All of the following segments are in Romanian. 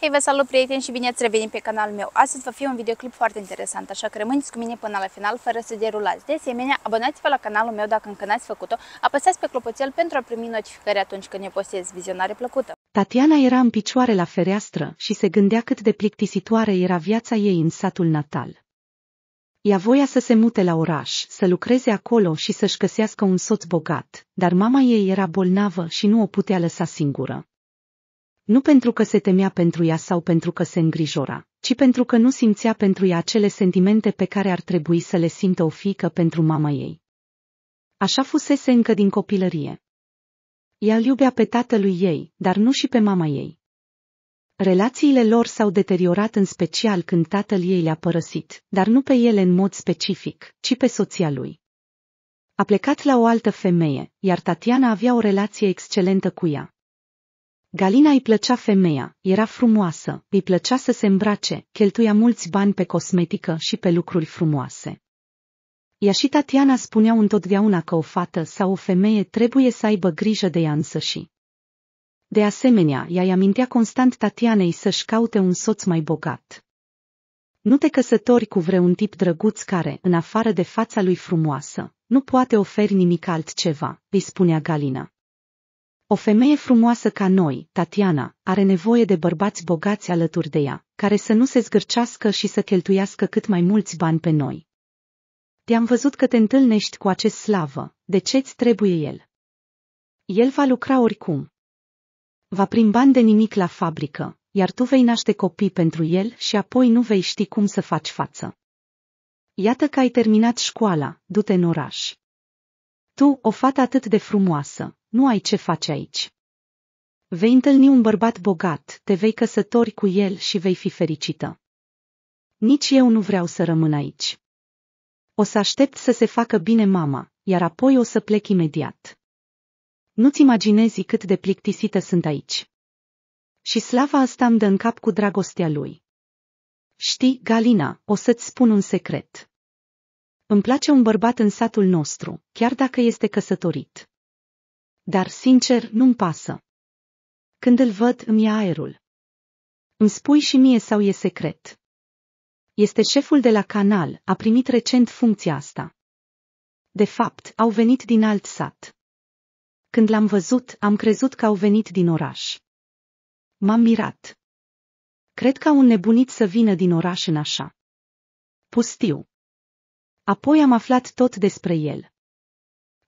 Hei, vă salut prieteni și bine ați revenit pe canalul meu. Astăzi va fi un videoclip foarte interesant, așa că rămâneți cu mine până la final fără să derulați. De asemenea, abonați-vă la canalul meu dacă încă n-ați făcut-o, apăsați pe clopoțel pentru a primi notificări atunci când eu postez. Vizionare plăcută! Tatiana era în picioare la fereastră și se gândea cât de plictisitoare era viața ei în satul natal. Ea voia să se mute la oraș, să lucreze acolo și să-și găsească un soț bogat, dar mama ei era bolnavă și nu o putea lăsa singură nu pentru că se temea pentru ea sau pentru că se îngrijora, ci pentru că nu simțea pentru ea acele sentimente pe care ar trebui să le simtă o fiică pentru mama ei. Așa fusese încă din copilărie. Ea îl iubea pe tatălui ei, dar nu și pe mama ei. Relațiile lor s-au deteriorat în special când tatăl ei le-a părăsit, dar nu pe ele în mod specific, ci pe soția lui. A plecat la o altă femeie, iar Tatiana avea o relație excelentă cu ea. Galina îi plăcea femeia, era frumoasă, îi plăcea să se îmbrace, cheltuia mulți bani pe cosmetică și pe lucruri frumoase. Ea și Tatiana spuneau întotdeauna că o fată sau o femeie trebuie să aibă grijă de ea însăși. De asemenea, ea îi amintea constant Tatianei să-și caute un soț mai bogat. Nu te căsători cu vreun tip drăguț care, în afară de fața lui frumoasă, nu poate oferi nimic altceva, îi spunea Galina. O femeie frumoasă ca noi, Tatiana, are nevoie de bărbați bogați alături de ea, care să nu se zgârcească și să cheltuiască cât mai mulți bani pe noi. Te-am văzut că te întâlnești cu acest slavă, de ce-ți trebuie el? El va lucra oricum. Va prim bani de nimic la fabrică, iar tu vei naște copii pentru el și apoi nu vei ști cum să faci față. Iată că ai terminat școala, du-te în oraș. Tu, o fată atât de frumoasă, nu ai ce face aici. Vei întâlni un bărbat bogat, te vei căsători cu el și vei fi fericită. Nici eu nu vreau să rămân aici. O să aștept să se facă bine mama, iar apoi o să plec imediat. Nu-ți imaginezi cât de plictisită sunt aici. Și slava asta îmi dă în cap cu dragostea lui. Știi, Galina, o să-ți spun un secret. Îmi place un bărbat în satul nostru, chiar dacă este căsătorit. Dar sincer, nu-mi pasă. Când îl văd, îmi ia aerul. Îmi spui și mie sau e secret. Este șeful de la canal, a primit recent funcția asta. De fapt, au venit din alt sat. Când l-am văzut, am crezut că au venit din oraș. M-am mirat. Cred că un nebunit să vină din oraș în așa. Pustiu. Apoi am aflat tot despre el.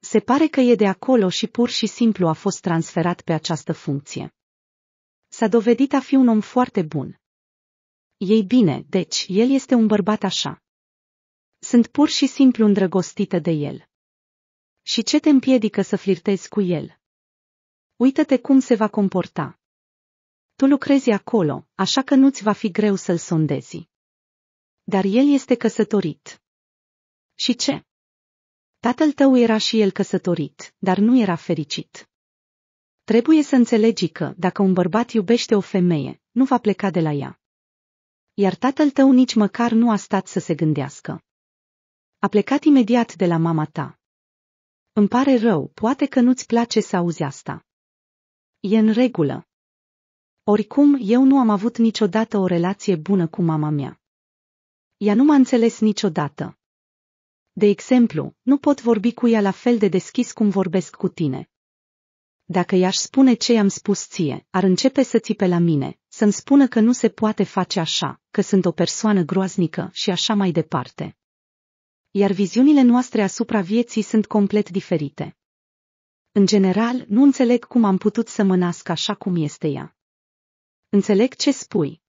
Se pare că e de acolo și pur și simplu a fost transferat pe această funcție. S-a dovedit a fi un om foarte bun. Ei bine, deci, el este un bărbat așa. Sunt pur și simplu îndrăgostită de el. Și ce te împiedică să flirtezi cu el? Uită-te cum se va comporta. Tu lucrezi acolo, așa că nu-ți va fi greu să-l sondezi. Dar el este căsătorit. Și ce? Tatăl tău era și el căsătorit, dar nu era fericit. Trebuie să înțelegi că, dacă un bărbat iubește o femeie, nu va pleca de la ea. Iar tatăl tău nici măcar nu a stat să se gândească. A plecat imediat de la mama ta. Îmi pare rău, poate că nu-ți place să auzi asta. E în regulă. Oricum, eu nu am avut niciodată o relație bună cu mama mea. Ea nu m-a înțeles niciodată. De exemplu, nu pot vorbi cu ea la fel de deschis cum vorbesc cu tine. Dacă i-aș spune ce i-am spus ție, ar începe să țipe la mine, să-mi spună că nu se poate face așa, că sunt o persoană groaznică și așa mai departe. Iar viziunile noastre asupra vieții sunt complet diferite. În general, nu înțeleg cum am putut să mă nasc așa cum este ea. Înțeleg ce spui,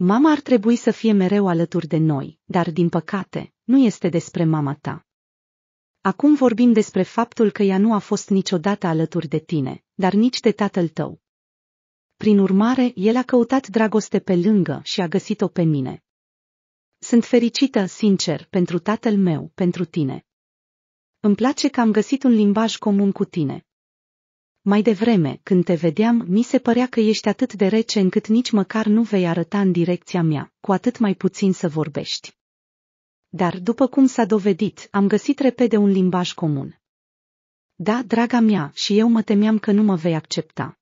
Mama ar trebui să fie mereu alături de noi, dar din păcate, nu este despre mama ta. Acum vorbim despre faptul că ea nu a fost niciodată alături de tine, dar nici de tatăl tău. Prin urmare, el a căutat dragoste pe lângă și a găsit-o pe mine. Sunt fericită, sincer, pentru tatăl meu, pentru tine. Îmi place că am găsit un limbaj comun cu tine. Mai devreme, când te vedeam, mi se părea că ești atât de rece încât nici măcar nu vei arăta în direcția mea, cu atât mai puțin să vorbești. Dar, după cum s-a dovedit, am găsit repede un limbaj comun. Da, draga mea, și eu mă temeam că nu mă vei accepta.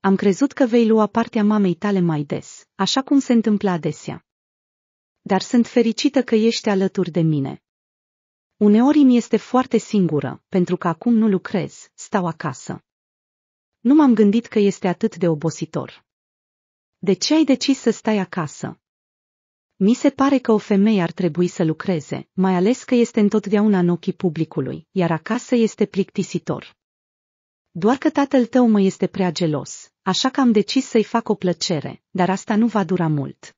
Am crezut că vei lua partea mamei tale mai des, așa cum se întâmplă adesea. Dar sunt fericită că ești alături de mine. Uneori mi este foarte singură, pentru că acum nu lucrez, stau acasă. Nu m-am gândit că este atât de obositor. De ce ai decis să stai acasă? Mi se pare că o femeie ar trebui să lucreze, mai ales că este întotdeauna în ochii publicului, iar acasă este plictisitor. Doar că tatăl tău mă este prea gelos, așa că am decis să-i fac o plăcere, dar asta nu va dura mult.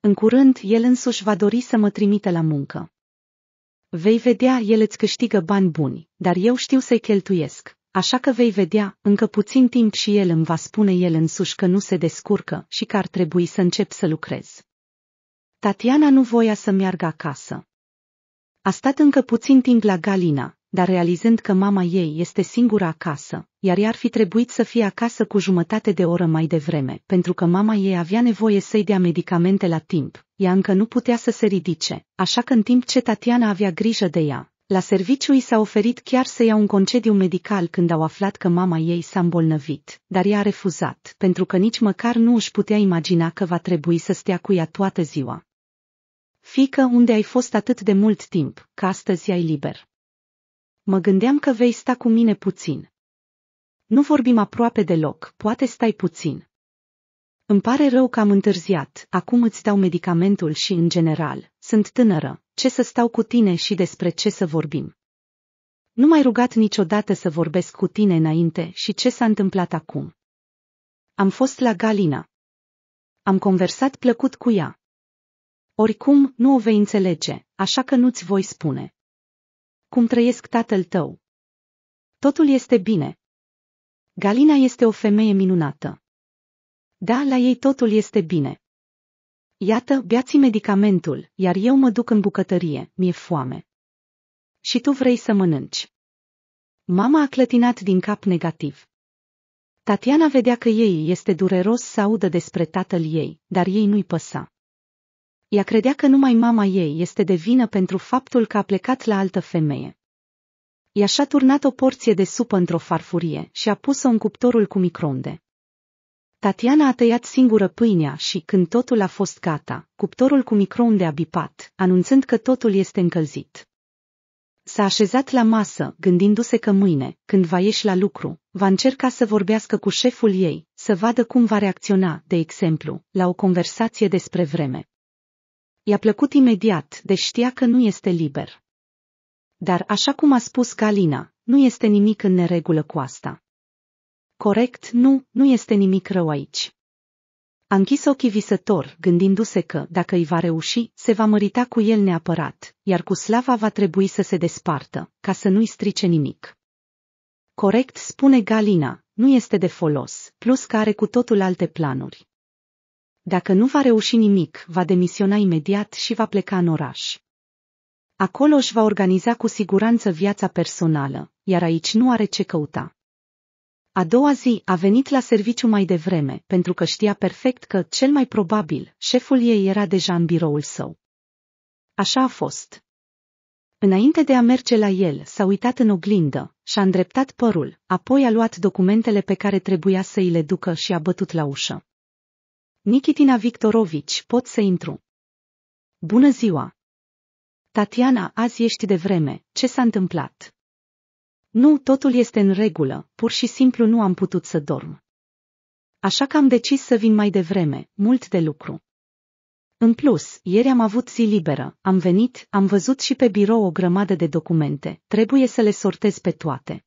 În curând, el însuși va dori să mă trimite la muncă. Vei vedea, el îți câștigă bani buni, dar eu știu să-i cheltuiesc. Așa că vei vedea, încă puțin timp și el îmi va spune el însuși că nu se descurcă și că ar trebui să încep să lucrez. Tatiana nu voia să meargă acasă. A stat încă puțin timp la Galina, dar realizând că mama ei este singura acasă, iar i-ar fi trebuit să fie acasă cu jumătate de oră mai devreme, pentru că mama ei avea nevoie să-i dea medicamente la timp, ea încă nu putea să se ridice, așa că în timp ce Tatiana avea grijă de ea, la serviciu i s-a oferit chiar să ia un concediu medical când au aflat că mama ei s-a îmbolnăvit, dar i-a refuzat, pentru că nici măcar nu își putea imagina că va trebui să stea cu ea toată ziua. Fică, unde ai fost atât de mult timp, că astăzi ai liber. Mă gândeam că vei sta cu mine puțin. Nu vorbim aproape deloc, poate stai puțin. Îmi pare rău că am întârziat, acum îți dau medicamentul și, în general, sunt tânără, ce să stau cu tine și despre ce să vorbim? Nu m-ai rugat niciodată să vorbesc cu tine înainte și ce s-a întâmplat acum? Am fost la Galina. Am conversat plăcut cu ea. Oricum, nu o vei înțelege, așa că nu-ți voi spune. Cum trăiesc tatăl tău? Totul este bine. Galina este o femeie minunată. Da, la ei totul este bine. Iată, biați medicamentul, iar eu mă duc în bucătărie, mi-e foame. Și tu vrei să mănânci. Mama a clătinat din cap negativ. Tatiana vedea că ei este dureros să audă despre tatăl ei, dar ei nu-i păsa. Ea credea că numai mama ei este de vină pentru faptul că a plecat la altă femeie. Ea și-a turnat o porție de supă într-o farfurie și a pus-o în cuptorul cu microunde. Tatiana a tăiat singură pâinea și, când totul a fost gata, cuptorul cu microunde a bipat, anunțând că totul este încălzit. S-a așezat la masă, gândindu-se că mâine, când va ieși la lucru, va încerca să vorbească cu șeful ei, să vadă cum va reacționa, de exemplu, la o conversație despre vreme. I-a plăcut imediat, deși știa că nu este liber. Dar, așa cum a spus Galina, nu este nimic în neregulă cu asta corect, nu, nu este nimic rău aici. A închis ochii visător, gândindu-se că, dacă îi va reuși, se va mărita cu el neapărat, iar cu slava va trebui să se despartă, ca să nu-i strice nimic. Corect, spune Galina, nu este de folos, plus că are cu totul alte planuri. Dacă nu va reuși nimic, va demisiona imediat și va pleca în oraș. Acolo își va organiza cu siguranță viața personală, iar aici nu are ce căuta. A doua zi a venit la serviciu mai devreme, pentru că știa perfect că, cel mai probabil, șeful ei era deja în biroul său. Așa a fost. Înainte de a merge la el, s-a uitat în oglindă, și-a îndreptat părul, apoi a luat documentele pe care trebuia să îi le ducă și a bătut la ușă. Nikitina Victorovici, pot să intru. Bună ziua! Tatiana, azi ești de vreme, ce s-a întâmplat? Nu, totul este în regulă, pur și simplu nu am putut să dorm. Așa că am decis să vin mai devreme, mult de lucru. În plus, ieri am avut zi liberă, am venit, am văzut și pe birou o grămadă de documente, trebuie să le sortez pe toate.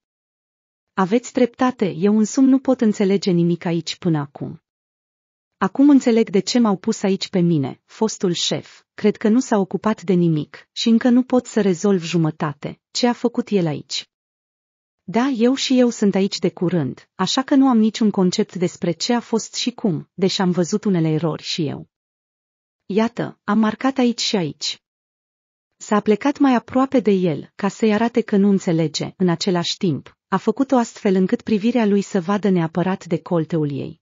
Aveți dreptate, eu însum nu pot înțelege nimic aici până acum. Acum înțeleg de ce m-au pus aici pe mine, fostul șef, cred că nu s-a ocupat de nimic și încă nu pot să rezolv jumătate, ce a făcut el aici. Da, eu și eu sunt aici de curând, așa că nu am niciun concept despre ce a fost și cum, deși am văzut unele erori și eu. Iată, am marcat aici și aici. S-a plecat mai aproape de el, ca să-i arate că nu înțelege, în același timp, a făcut-o astfel încât privirea lui să vadă neapărat de colteul ei.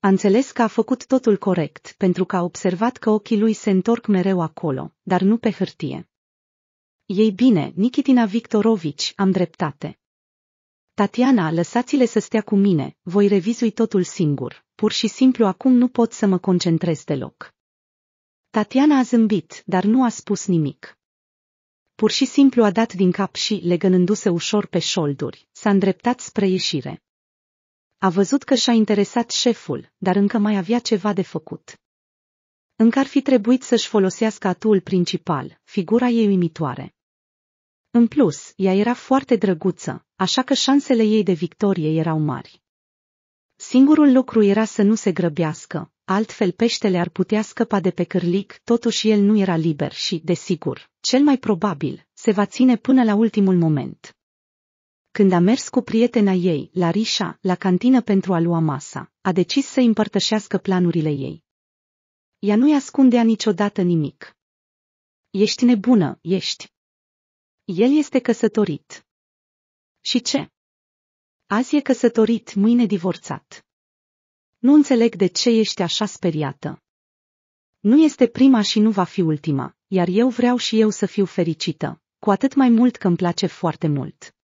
A înțeles că a făcut totul corect, pentru că a observat că ochii lui se întorc mereu acolo, dar nu pe hârtie. Ei bine, Nikitina Victorovici, am dreptate. Tatiana, lăsați-le să stea cu mine, voi revizui totul singur, pur și simplu acum nu pot să mă concentrez deloc. Tatiana a zâmbit, dar nu a spus nimic. Pur și simplu a dat din cap și, legănându-se ușor pe șolduri, s-a îndreptat spre ieșire. A văzut că și-a interesat șeful, dar încă mai avea ceva de făcut. Încă ar fi trebuit să-și folosească atul principal, figura ei uimitoare. În plus, ea era foarte drăguță, așa că șansele ei de victorie erau mari. Singurul lucru era să nu se grăbească, altfel peștele ar putea scăpa de pe cârlic, totuși el nu era liber și, desigur, cel mai probabil, se va ține până la ultimul moment. Când a mers cu prietena ei, Larisha, la cantină pentru a lua masa, a decis să împărtășească planurile ei. Ea nu-i ascundea niciodată nimic. Ești nebună, ești. El este căsătorit. Și ce? Azi e căsătorit, mâine divorțat. Nu înțeleg de ce ești așa speriată. Nu este prima și nu va fi ultima, iar eu vreau și eu să fiu fericită, cu atât mai mult că îmi place foarte mult.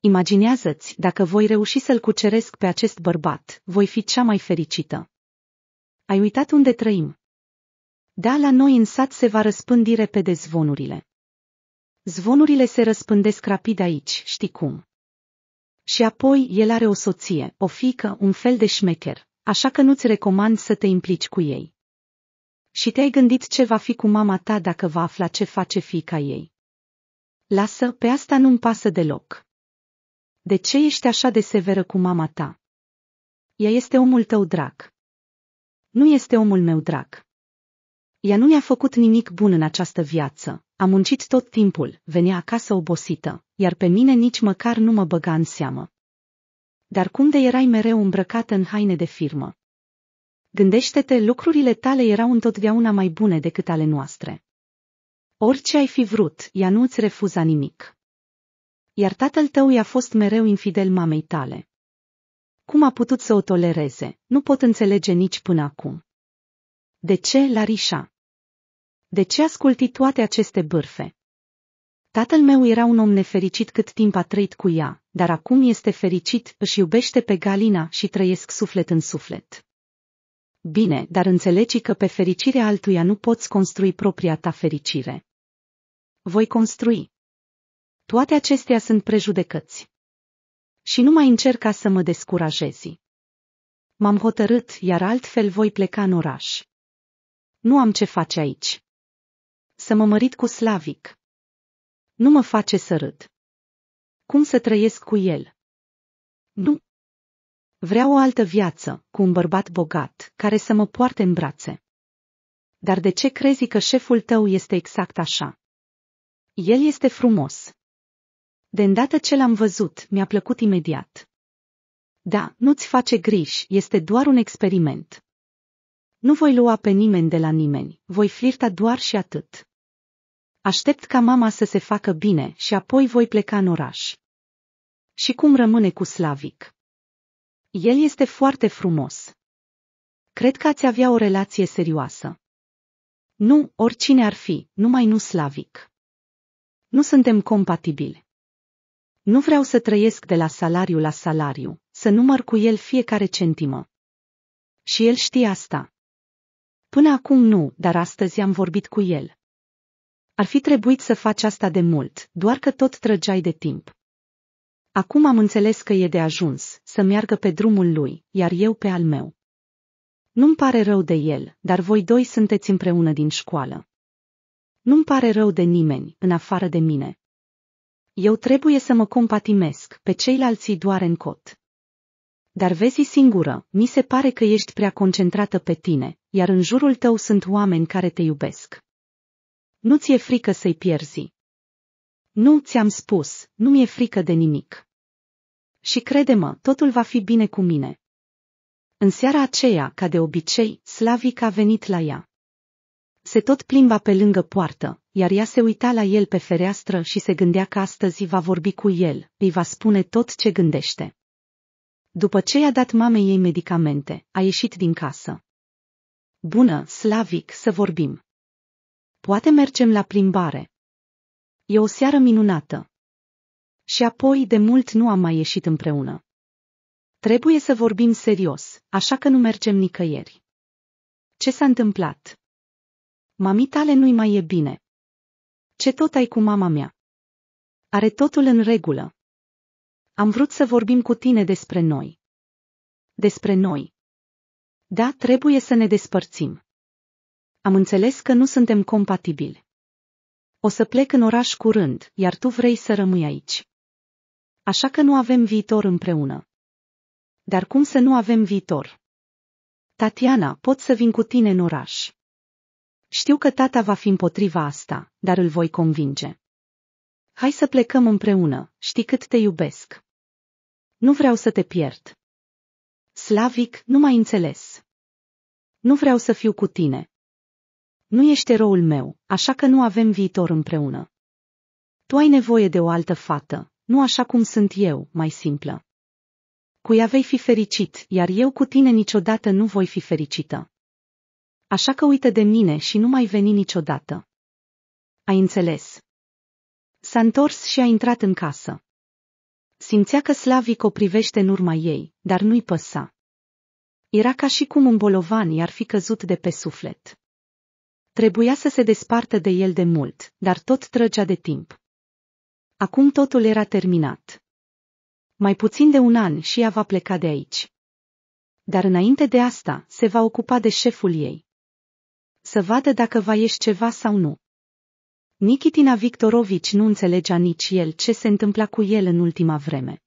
Imaginează-ți, dacă voi reuși să-l cuceresc pe acest bărbat, voi fi cea mai fericită. Ai uitat unde trăim? Da, la noi în sat se va răspândi repede zvonurile. Zvonurile se răspândesc rapid aici, știi cum. Și apoi el are o soție, o fică, un fel de șmecher, așa că nu-ți recomand să te implici cu ei. Și te-ai gândit ce va fi cu mama ta dacă va afla ce face fica ei. Lasă, pe asta nu-mi pasă deloc. De ce ești așa de severă cu mama ta? Ea este omul tău drag. Nu este omul meu drag. Ea nu mi a făcut nimic bun în această viață, a muncit tot timpul, venea acasă obosită, iar pe mine nici măcar nu mă băga în seamă. Dar cum de erai mereu îmbrăcată în haine de firmă? Gândește-te, lucrurile tale erau întotdeauna mai bune decât ale noastre. Orice ai fi vrut, ea nu îți refuza nimic. Iar tatăl tău i-a fost mereu infidel mamei tale. Cum a putut să o tolereze, nu pot înțelege nici până acum. De ce Larișa? De ce asculti toate aceste bârfe? Tatăl meu era un om nefericit cât timp a trăit cu ea, dar acum este fericit, își iubește pe Galina și trăiesc suflet în suflet. Bine, dar înțelegi că pe fericirea altuia nu poți construi propria ta fericire. Voi construi. Toate acestea sunt prejudecăți. Și nu mai încerca să mă descurajezi. M-am hotărât, iar altfel voi pleca în oraș. Nu am ce face aici. Să mă mărit cu Slavic. Nu mă face să râd. Cum să trăiesc cu el? Nu. Vreau o altă viață, cu un bărbat bogat, care să mă poarte în brațe. Dar de ce crezi că șeful tău este exact așa? El este frumos. De îndată ce l-am văzut, mi-a plăcut imediat. Da, nu-ți face griji, este doar un experiment. Nu voi lua pe nimeni de la nimeni, voi flirta doar și atât. Aștept ca mama să se facă bine și apoi voi pleca în oraș. Și cum rămâne cu Slavic? El este foarte frumos. Cred că ați avea o relație serioasă. Nu, oricine ar fi, numai nu Slavic. Nu suntem compatibili. Nu vreau să trăiesc de la salariu la salariu, să număr cu el fiecare centimă. Și el știe asta. Până acum nu, dar astăzi am vorbit cu el. Ar fi trebuit să faci asta de mult, doar că tot trăgeai de timp. Acum am înțeles că e de ajuns să meargă pe drumul lui, iar eu pe al meu. Nu-mi pare rău de el, dar voi doi sunteți împreună din școală. Nu-mi pare rău de nimeni, în afară de mine. Eu trebuie să mă compatimesc, pe ceilalți doar în cot. Dar vezi singură, mi se pare că ești prea concentrată pe tine, iar în jurul tău sunt oameni care te iubesc. Nu ți-e frică să-i pierzi. Nu ți-am spus, nu mi-e frică de nimic. Și crede-mă, totul va fi bine cu mine. În seara aceea, ca de obicei, Slavic a venit la ea. Se tot plimba pe lângă poartă, iar ea se uita la el pe fereastră și se gândea că astăzi va vorbi cu el, îi va spune tot ce gândește. După ce i-a dat mamei ei medicamente, a ieșit din casă. Bună, Slavic, să vorbim. Poate mergem la plimbare. E o seară minunată. Și apoi de mult nu am mai ieșit împreună. Trebuie să vorbim serios, așa că nu mergem nicăieri. Ce s-a întâmplat? Mami tale nu-i mai e bine. Ce tot ai cu mama mea? Are totul în regulă. Am vrut să vorbim cu tine despre noi. Despre noi. Da, trebuie să ne despărțim. Am înțeles că nu suntem compatibili. O să plec în oraș curând, iar tu vrei să rămâi aici. Așa că nu avem viitor împreună. Dar cum să nu avem viitor? Tatiana, pot să vin cu tine în oraș. Știu că tata va fi împotriva asta, dar îl voi convinge. Hai să plecăm împreună, știi cât te iubesc. Nu vreau să te pierd. Slavic, nu m-ai înțeles. Nu vreau să fiu cu tine. Nu ești eroul meu, așa că nu avem viitor împreună. Tu ai nevoie de o altă fată, nu așa cum sunt eu, mai simplă. ea vei fi fericit, iar eu cu tine niciodată nu voi fi fericită. Așa că uită de mine și nu mai veni niciodată. Ai înțeles. S-a întors și a intrat în casă. Simțea că Slavic o privește în urma ei, dar nu-i păsa. Era ca și cum un bolovan i-ar fi căzut de pe suflet. Trebuia să se despartă de el de mult, dar tot trăgea de timp. Acum totul era terminat. Mai puțin de un an și ea va pleca de aici. Dar înainte de asta, se va ocupa de șeful ei. Să vadă dacă va ieși ceva sau nu. Nikitina Victorovici nu înțelegea nici el ce se întâmpla cu el în ultima vreme.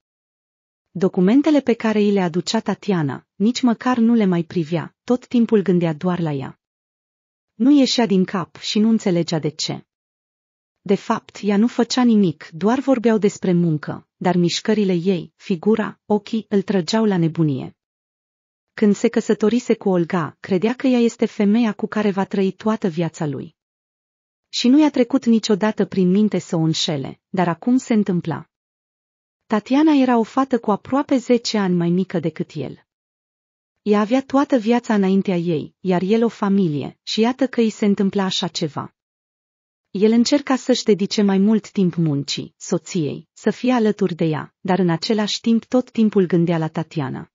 Documentele pe care îi le aducea Tatiana, nici măcar nu le mai privea, tot timpul gândea doar la ea. Nu ieșea din cap și nu înțelegea de ce. De fapt, ea nu făcea nimic, doar vorbeau despre muncă, dar mișcările ei, figura, ochii îl trăgeau la nebunie. Când se căsătorise cu Olga, credea că ea este femeia cu care va trăi toată viața lui și nu i-a trecut niciodată prin minte să o înșele, dar acum se întâmpla. Tatiana era o fată cu aproape 10 ani mai mică decât el. Ea avea toată viața înaintea ei, iar el o familie, și iată că îi se întâmpla așa ceva. El încerca să-și dedice mai mult timp muncii, soției, să fie alături de ea, dar în același timp tot timpul gândea la Tatiana.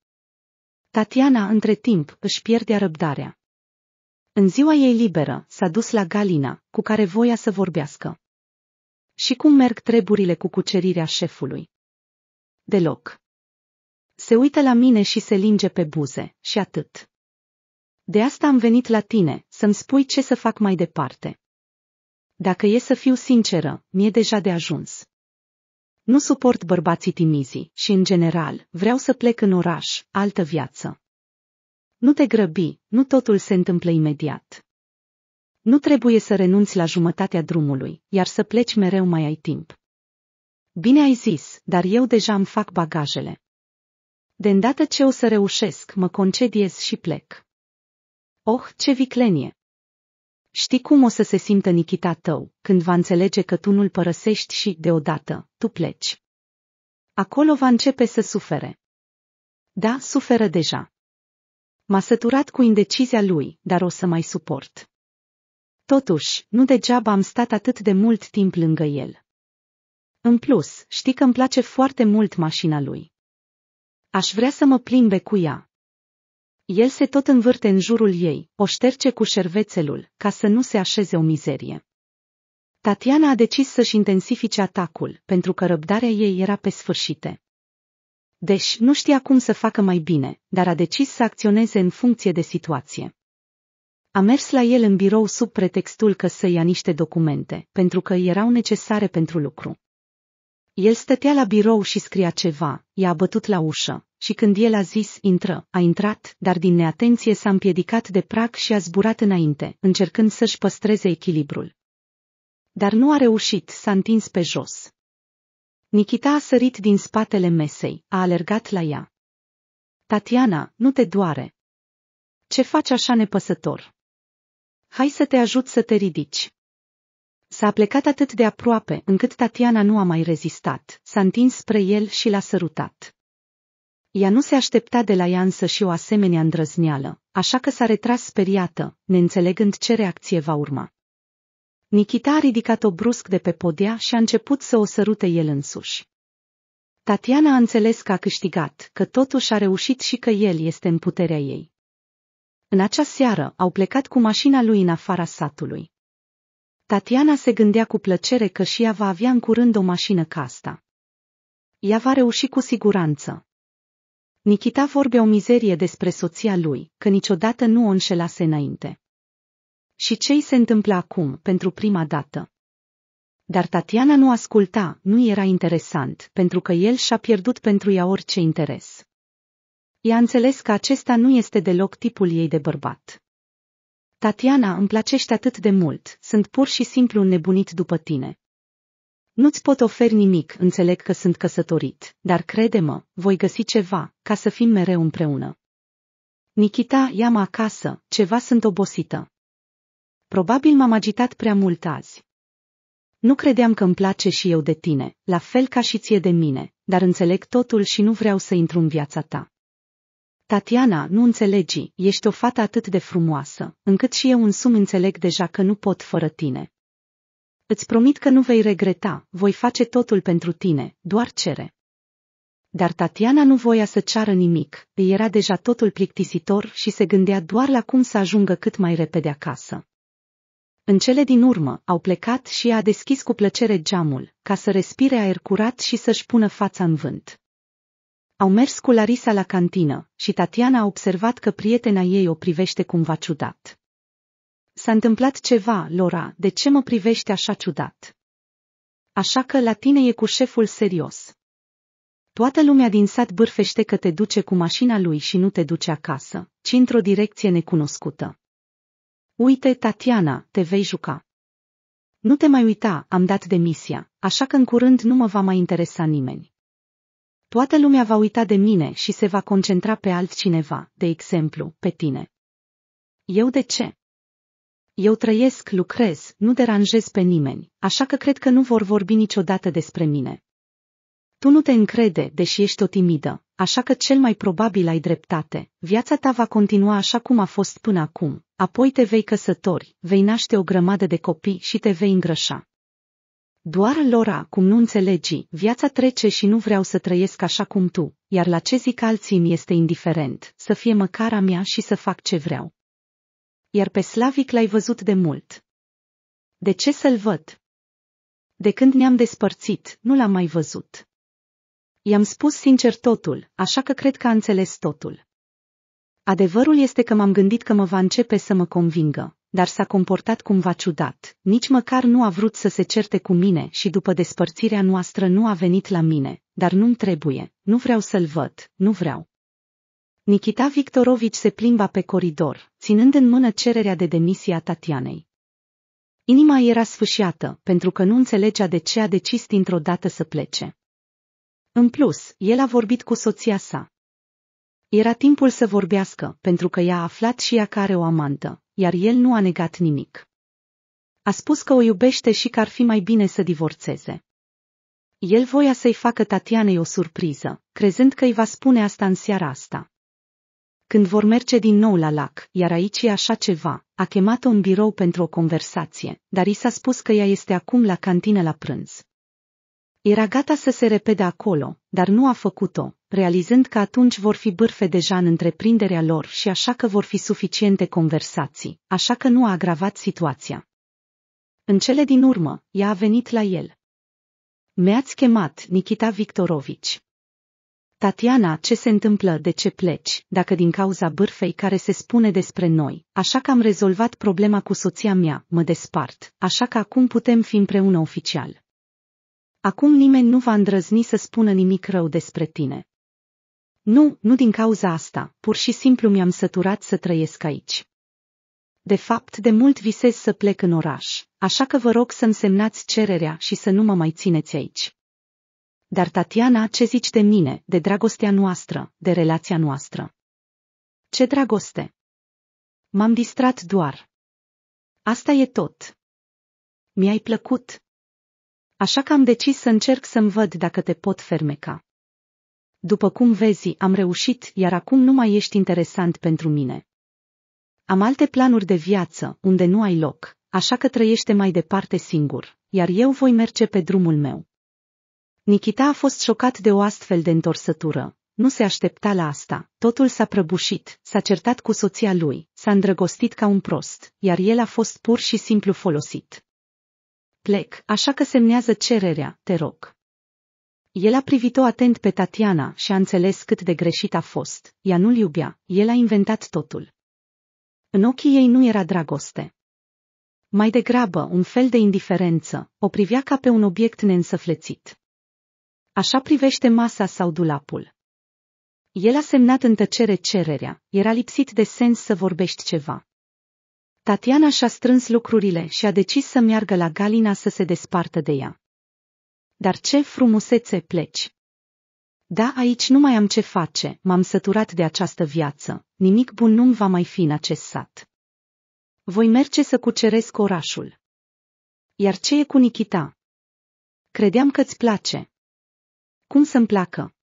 Tatiana, între timp, își pierdea răbdarea. În ziua ei liberă, s-a dus la Galina, cu care voia să vorbească. Și cum merg treburile cu cucerirea șefului? Deloc. Se uită la mine și se linge pe buze, și atât. De asta am venit la tine, să-mi spui ce să fac mai departe. Dacă e să fiu sinceră, mi-e deja de ajuns. Nu suport bărbații timizi și, în general, vreau să plec în oraș, altă viață. Nu te grăbi, nu totul se întâmplă imediat. Nu trebuie să renunți la jumătatea drumului, iar să pleci mereu mai ai timp. Bine ai zis, dar eu deja îmi fac bagajele. De îndată ce o să reușesc, mă concediez și plec. Oh, ce viclenie! Știi cum o să se simtă Nichita tău, când va înțelege că tu nu-l părăsești și, deodată, tu pleci. Acolo va începe să sufere. Da, suferă deja. M-a săturat cu indecizia lui, dar o să mai suport. Totuși, nu degeaba am stat atât de mult timp lângă el. În plus, știi că îmi place foarte mult mașina lui. Aș vrea să mă plimbe cu ea. El se tot învârte în jurul ei, o șterce cu șervețelul, ca să nu se așeze o mizerie. Tatiana a decis să-și intensifice atacul, pentru că răbdarea ei era pe sfârșite. Deși nu știa cum să facă mai bine, dar a decis să acționeze în funcție de situație. A mers la el în birou sub pretextul că să ia niște documente, pentru că erau necesare pentru lucru. El stătea la birou și scria ceva, i-a bătut la ușă, și când el a zis intră, a intrat, dar din neatenție s-a împiedicat de prag și a zburat înainte, încercând să-și păstreze echilibrul. Dar nu a reușit, s-a întins pe jos. Nikita a sărit din spatele mesei, a alergat la ea. Tatiana, nu te doare. Ce faci așa nepăsător? Hai să te ajut să te ridici. S-a plecat atât de aproape, încât Tatiana nu a mai rezistat, s-a întins spre el și l-a sărutat. Ea nu se aștepta de la ea însă și o asemenea îndrăzneală, așa că s-a retras speriată, neînțelegând ce reacție va urma. Nikita a ridicat-o brusc de pe podea și a început să o sărute el însuși. Tatiana a înțeles că a câștigat, că totuși a reușit și că el este în puterea ei. În acea seară au plecat cu mașina lui în afara satului. Tatiana se gândea cu plăcere că și ea va avea în curând o mașină ca asta. Ea va reuși cu siguranță. Nikita vorbea o mizerie despre soția lui, că niciodată nu o înșelase înainte. Și ce îi se întâmplă acum, pentru prima dată? Dar Tatiana nu asculta, nu era interesant, pentru că el și-a pierdut pentru ea orice interes. Ea înțeles că acesta nu este deloc tipul ei de bărbat. Tatiana, îmi placești atât de mult, sunt pur și simplu nebunit după tine. Nu-ți pot oferi nimic, înțeleg că sunt căsătorit, dar crede-mă, voi găsi ceva, ca să fim mereu împreună. Nikita, ia-mă acasă, ceva sunt obosită. Probabil m-am agitat prea mult azi. Nu credeam că îmi place și eu de tine, la fel ca și ție de mine, dar înțeleg totul și nu vreau să intru în viața ta. Tatiana, nu înțelegi, ești o fată atât de frumoasă, încât și eu însumi înțeleg deja că nu pot fără tine. Îți promit că nu vei regreta, voi face totul pentru tine, doar cere. Dar Tatiana nu voia să ceară nimic, îi era deja totul plictisitor și se gândea doar la cum să ajungă cât mai repede acasă. În cele din urmă, au plecat și a deschis cu plăcere geamul, ca să respire aer curat și să-și pună fața în vânt. Au mers cu Larisa la cantină și Tatiana a observat că prietena ei o privește cumva ciudat. S-a întâmplat ceva, Lora, de ce mă privește așa ciudat? Așa că la tine e cu șeful serios. Toată lumea din sat bârfește că te duce cu mașina lui și nu te duce acasă, ci într-o direcție necunoscută. Uite, Tatiana, te vei juca. Nu te mai uita, am dat demisia, așa că în curând nu mă va mai interesa nimeni. Toată lumea va uita de mine și se va concentra pe altcineva, de exemplu, pe tine. Eu de ce? Eu trăiesc, lucrez, nu deranjez pe nimeni, așa că cred că nu vor vorbi niciodată despre mine. Tu nu te încrede, deși ești o timidă, așa că cel mai probabil ai dreptate. Viața ta va continua așa cum a fost până acum, apoi te vei căsători, vei naște o grămadă de copii și te vei îngrășa. Doar lora, cum nu înțelegi, viața trece și nu vreau să trăiesc așa cum tu, iar la ce zic alții mi este indiferent, să fie măcar a mea și să fac ce vreau. Iar pe Slavic l-ai văzut de mult. De ce să-l văd? De când ne-am despărțit, nu l-am mai văzut. I-am spus sincer totul, așa că cred că a înțeles totul. Adevărul este că m-am gândit că mă va începe să mă convingă, dar s-a comportat cumva ciudat, nici măcar nu a vrut să se certe cu mine și după despărțirea noastră nu a venit la mine, dar nu-mi trebuie, nu vreau să-l văd, nu vreau. Nikita Victorovici se plimba pe coridor, ținând în mână cererea de demisie a Tatianei. Inima era sfâșiată, pentru că nu înțelegea de ce a decis dintr-o dată să plece. În plus, el a vorbit cu soția sa. Era timpul să vorbească, pentru că ea a aflat și ea care o amantă, iar el nu a negat nimic. A spus că o iubește și că ar fi mai bine să divorțeze. El voia să-i facă Tatianei o surpriză, crezând că îi va spune asta în seara asta. Când vor merge din nou la lac, iar aici e așa ceva, a chemat-o în birou pentru o conversație, dar i s-a spus că ea este acum la cantină la prânz. Era gata să se repede acolo, dar nu a făcut-o, realizând că atunci vor fi bârfe deja în întreprinderea lor și așa că vor fi suficiente conversații, așa că nu a agravat situația. În cele din urmă, ea a venit la el. Mi-ați chemat, Nikita Victorovici. Tatiana, ce se întâmplă, de ce pleci, dacă din cauza bârfei care se spune despre noi, așa că am rezolvat problema cu soția mea, mă despart, așa că acum putem fi împreună oficial. Acum nimeni nu va îndrăzni să spună nimic rău despre tine. Nu, nu din cauza asta, pur și simplu mi-am săturat să trăiesc aici. De fapt, de mult visez să plec în oraș, așa că vă rog să-mi semnați cererea și să nu mă mai țineți aici. Dar, Tatiana, ce zici de mine, de dragostea noastră, de relația noastră? Ce dragoste? M-am distrat doar. Asta e tot. Mi-ai plăcut, așa că am decis să încerc să-mi văd dacă te pot fermeca. După cum vezi, am reușit, iar acum nu mai ești interesant pentru mine. Am alte planuri de viață, unde nu ai loc, așa că trăiește mai departe singur, iar eu voi merge pe drumul meu. Nikita a fost șocat de o astfel de întorsătură. Nu se aștepta la asta, totul s-a prăbușit, s-a certat cu soția lui, s-a îndrăgostit ca un prost, iar el a fost pur și simplu folosit. Plec, așa că semnează cererea, te rog. El a privit-o atent pe Tatiana și a înțeles cât de greșit a fost. Ea nu-l iubea, el a inventat totul. În ochii ei nu era dragoste. Mai degrabă, un fel de indiferență, o privea ca pe un obiect neînsăflețit. Așa privește masa sau dulapul. El a semnat în tăcere cererea, era lipsit de sens să vorbești ceva. Tatiana și-a strâns lucrurile și a decis să meargă la Galina să se despartă de ea. Dar ce frumusețe pleci! Da, aici nu mai am ce face, m-am săturat de această viață, nimic bun nu va mai fi în acest sat. Voi merge să cuceresc orașul. Iar ce e cu Nikita? Credeam că-ți place. Cum să-mi placă?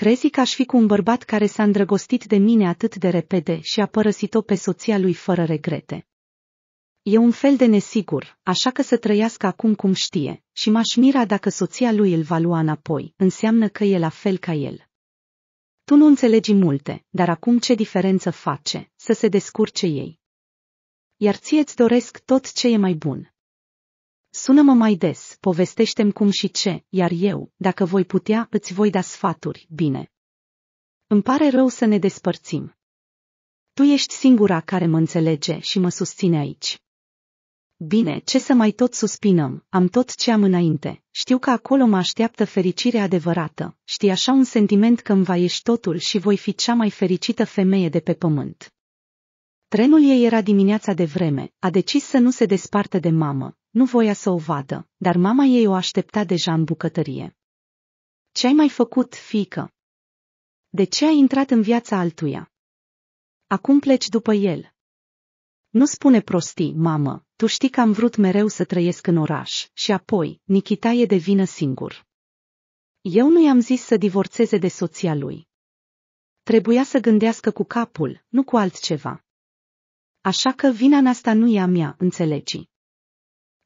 Crezi că aș fi cu un bărbat care s-a îndrăgostit de mine atât de repede și a părăsit-o pe soția lui fără regrete. E un fel de nesigur, așa că să trăiască acum cum știe, și m-aș mira dacă soția lui îl va lua înapoi, înseamnă că e la fel ca el. Tu nu înțelegi multe, dar acum ce diferență face, să se descurce ei. Iar ție ți doresc tot ce e mai bun. Sună-mă mai des, povestește-mi cum și ce, iar eu, dacă voi putea, îți voi da sfaturi, bine. Îmi pare rău să ne despărțim. Tu ești singura care mă înțelege și mă susține aici. Bine, ce să mai tot suspinăm, am tot ce am înainte, știu că acolo mă așteaptă fericire adevărată, știi așa un sentiment că îmi va ieși totul și voi fi cea mai fericită femeie de pe pământ. Trenul ei era dimineața de vreme, a decis să nu se despartă de mamă, nu voia să o vadă, dar mama ei o aștepta deja în bucătărie. Ce ai mai făcut, fică? De ce ai intrat în viața altuia? Acum pleci după el. Nu spune prostii, mamă, tu știi că am vrut mereu să trăiesc în oraș și apoi Nikita e de vină singur. Eu nu i-am zis să divorțeze de soția lui. Trebuia să gândească cu capul, nu cu altceva. Așa că vina asta nu e a mea, înțelegi.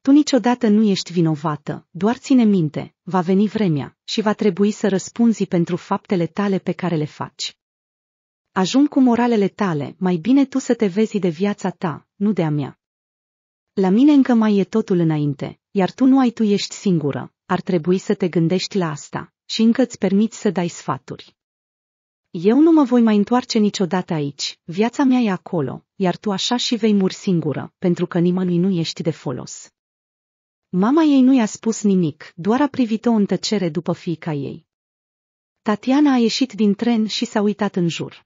Tu niciodată nu ești vinovată, doar ține minte, va veni vremea și va trebui să răspunzi pentru faptele tale pe care le faci. Ajung cu moralele tale, mai bine tu să te vezi de viața ta, nu de a mea. La mine încă mai e totul înainte, iar tu nu ai tu ești singură, ar trebui să te gândești la asta și încă îți permiți să dai sfaturi. Eu nu mă voi mai întoarce niciodată aici, viața mea e acolo, iar tu așa și vei muri singură, pentru că nimănui nu ești de folos. Mama ei nu i-a spus nimic, doar a privit-o în tăcere după fiica ei. Tatiana a ieșit din tren și s-a uitat în jur.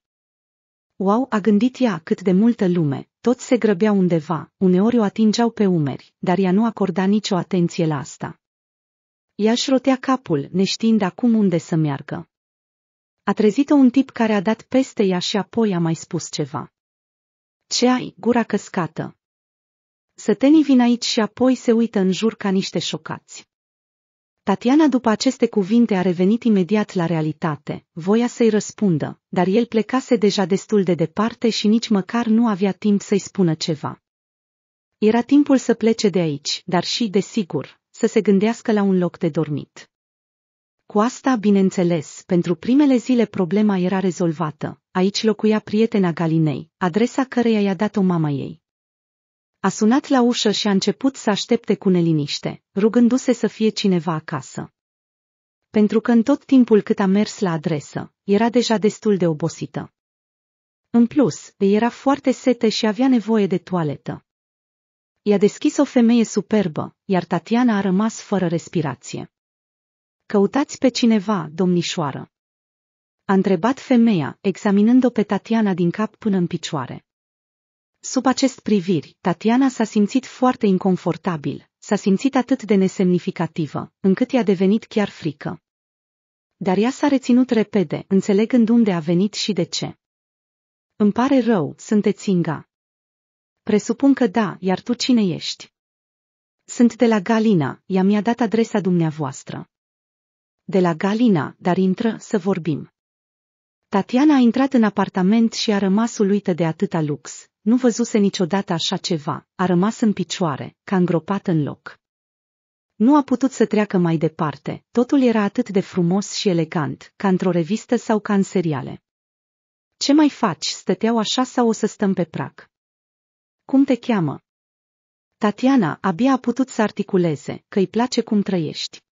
Wow, a gândit ea cât de multă lume, toți se grăbeau undeva, uneori o atingeau pe umeri, dar ea nu acorda nicio atenție la asta. Ea își rotea capul, neștiind acum unde să meargă. A trezit-o un tip care a dat peste ea și apoi a mai spus ceva. Ce ai, gura căscată? Sătenii vin aici și apoi se uită în jur ca niște șocați. Tatiana după aceste cuvinte a revenit imediat la realitate, voia să-i răspundă, dar el plecase deja destul de departe și nici măcar nu avea timp să-i spună ceva. Era timpul să plece de aici, dar și, desigur, să se gândească la un loc de dormit. Cu asta, bineînțeles, pentru primele zile problema era rezolvată. Aici locuia prietena Galinei, adresa căreia i-a dat-o mama ei. A sunat la ușă și a început să aștepte cu neliniște, rugându-se să fie cineva acasă. Pentru că în tot timpul cât a mers la adresă, era deja destul de obosită. În plus, era foarte sete și avea nevoie de toaletă. I-a deschis o femeie superbă, iar Tatiana a rămas fără respirație. Căutați pe cineva, domnișoară. A întrebat femeia, examinând-o pe Tatiana din cap până în picioare. Sub acest priviri, Tatiana s-a simțit foarte inconfortabil, s-a simțit atât de nesemnificativă, încât i-a devenit chiar frică. Dar ea s-a reținut repede, înțelegând unde a venit și de ce. Îmi pare rău, sunteți Inga. Presupun că da, iar tu cine ești? Sunt de la Galina, ea mi-a dat adresa dumneavoastră. De la Galina, dar intră să vorbim. Tatiana a intrat în apartament și a rămas uluită de atâta lux. Nu văzuse niciodată așa ceva. A rămas în picioare, ca îngropat în loc. Nu a putut să treacă mai departe. Totul era atât de frumos și elegant, ca într-o revistă sau ca în seriale. Ce mai faci? Stăteau așa sau o să stăm pe prag? Cum te cheamă? Tatiana abia a putut să articuleze că îi place cum trăiești.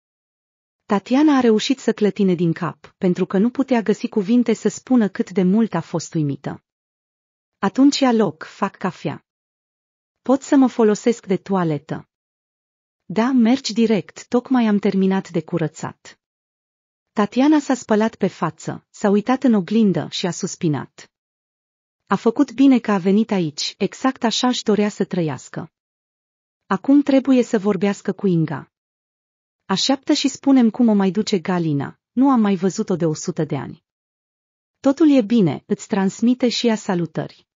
Tatiana a reușit să clătine din cap, pentru că nu putea găsi cuvinte să spună cât de mult a fost uimită. Atunci ia loc, fac cafea. Pot să mă folosesc de toaletă. Da, mergi direct, tocmai am terminat de curățat. Tatiana s-a spălat pe față, s-a uitat în oglindă și a suspinat. A făcut bine că a venit aici, exact așa își dorea să trăiască. Acum trebuie să vorbească cu Inga. Așteaptă și spunem cum o mai duce Galina, nu am mai văzut-o de o sută de ani. Totul e bine, îți transmite și ea salutări.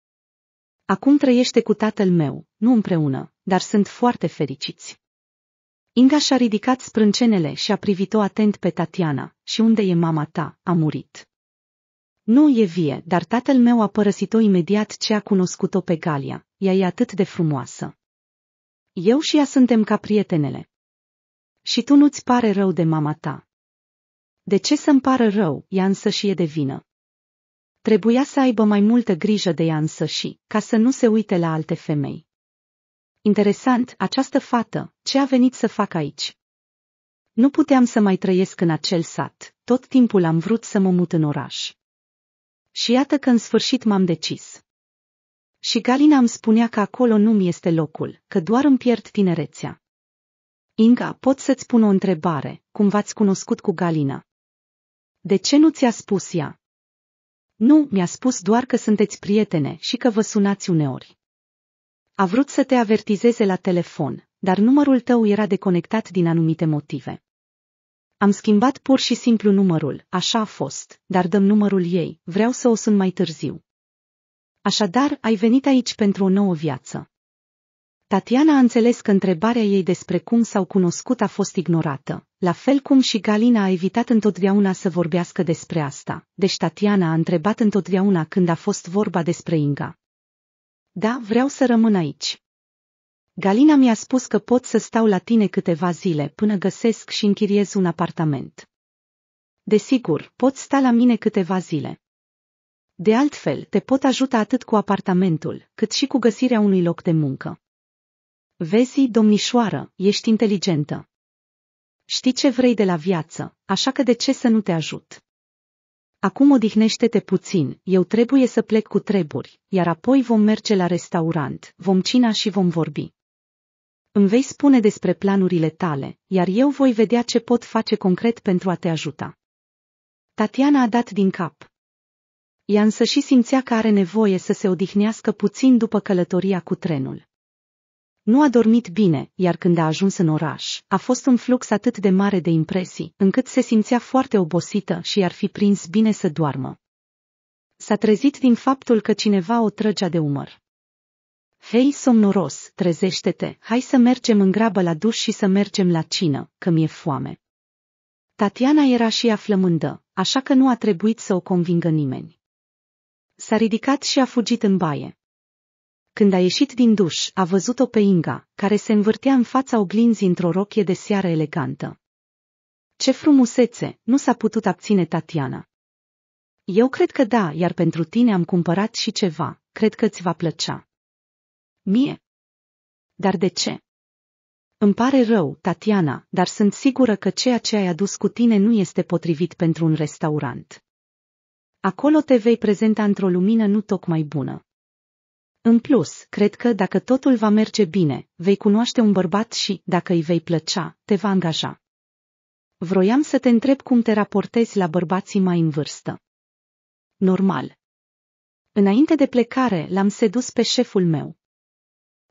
Acum trăiește cu tatăl meu, nu împreună, dar sunt foarte fericiți. Inga și-a ridicat sprâncenele și a privit-o atent pe Tatiana, și unde e mama ta, a murit. Nu e vie, dar tatăl meu a părăsit-o imediat ce a cunoscut-o pe Galia, ea e atât de frumoasă. Eu și ea suntem ca prietenele, și tu nu-ți pare rău de mama ta. De ce să-mi pară rău, ea însă și e de vină. Trebuia să aibă mai multă grijă de ea însă și, ca să nu se uite la alte femei. Interesant, această fată, ce a venit să fac aici? Nu puteam să mai trăiesc în acel sat, tot timpul am vrut să mă mut în oraș. Și iată că în sfârșit m-am decis. Și Galina îmi spunea că acolo nu mi este locul, că doar îmi pierd tinerețea. Inga, pot să-ți pun o întrebare, cum v-ați cunoscut cu Galina? De ce nu ți-a spus ea? Nu, mi-a spus doar că sunteți prietene și că vă sunați uneori. A vrut să te avertizeze la telefon, dar numărul tău era deconectat din anumite motive. Am schimbat pur și simplu numărul, așa a fost, dar dăm numărul ei, vreau să o sun mai târziu. Așadar, ai venit aici pentru o nouă viață. Tatiana a înțeles că întrebarea ei despre cum s-au cunoscut a fost ignorată, la fel cum și Galina a evitat întotdeauna să vorbească despre asta, deci Tatiana a întrebat întotdeauna când a fost vorba despre Inga. Da, vreau să rămân aici. Galina mi-a spus că pot să stau la tine câteva zile până găsesc și închiriez un apartament. Desigur, pot sta la mine câteva zile. De altfel, te pot ajuta atât cu apartamentul, cât și cu găsirea unui loc de muncă. Vezi, domnișoară, ești inteligentă. Știi ce vrei de la viață, așa că de ce să nu te ajut? Acum odihnește-te puțin, eu trebuie să plec cu treburi, iar apoi vom merge la restaurant, vom cina și vom vorbi. Îmi vei spune despre planurile tale, iar eu voi vedea ce pot face concret pentru a te ajuta. Tatiana a dat din cap. Ea însă și simțea că are nevoie să se odihnească puțin după călătoria cu trenul. Nu a dormit bine, iar când a ajuns în oraș, a fost un flux atât de mare de impresii, încât se simțea foarte obosită și ar fi prins bine să doarmă. S-a trezit din faptul că cineva o trăgea de umăr. Hei, somnoros, trezește-te, hai să mergem în grabă la duș și să mergem la cină, că mi-e foame. Tatiana era și ea flămândă, așa că nu a trebuit să o convingă nimeni. S-a ridicat și a fugit în baie. Când a ieșit din duș, a văzut-o pe Inga, care se învârtea în fața oglinzii într-o rochie de seară elegantă. Ce frumusețe, nu s-a putut abține Tatiana. Eu cred că da, iar pentru tine am cumpărat și ceva, cred că ți va plăcea. Mie? Dar de ce? Îmi pare rău, Tatiana, dar sunt sigură că ceea ce ai adus cu tine nu este potrivit pentru un restaurant. Acolo te vei prezenta într-o lumină nu tocmai bună. În plus, cred că dacă totul va merge bine, vei cunoaște un bărbat și, dacă îi vei plăcea, te va angaja. Vroiam să te întreb cum te raportezi la bărbații mai în vârstă. Normal. Înainte de plecare, l-am sedus pe șeful meu.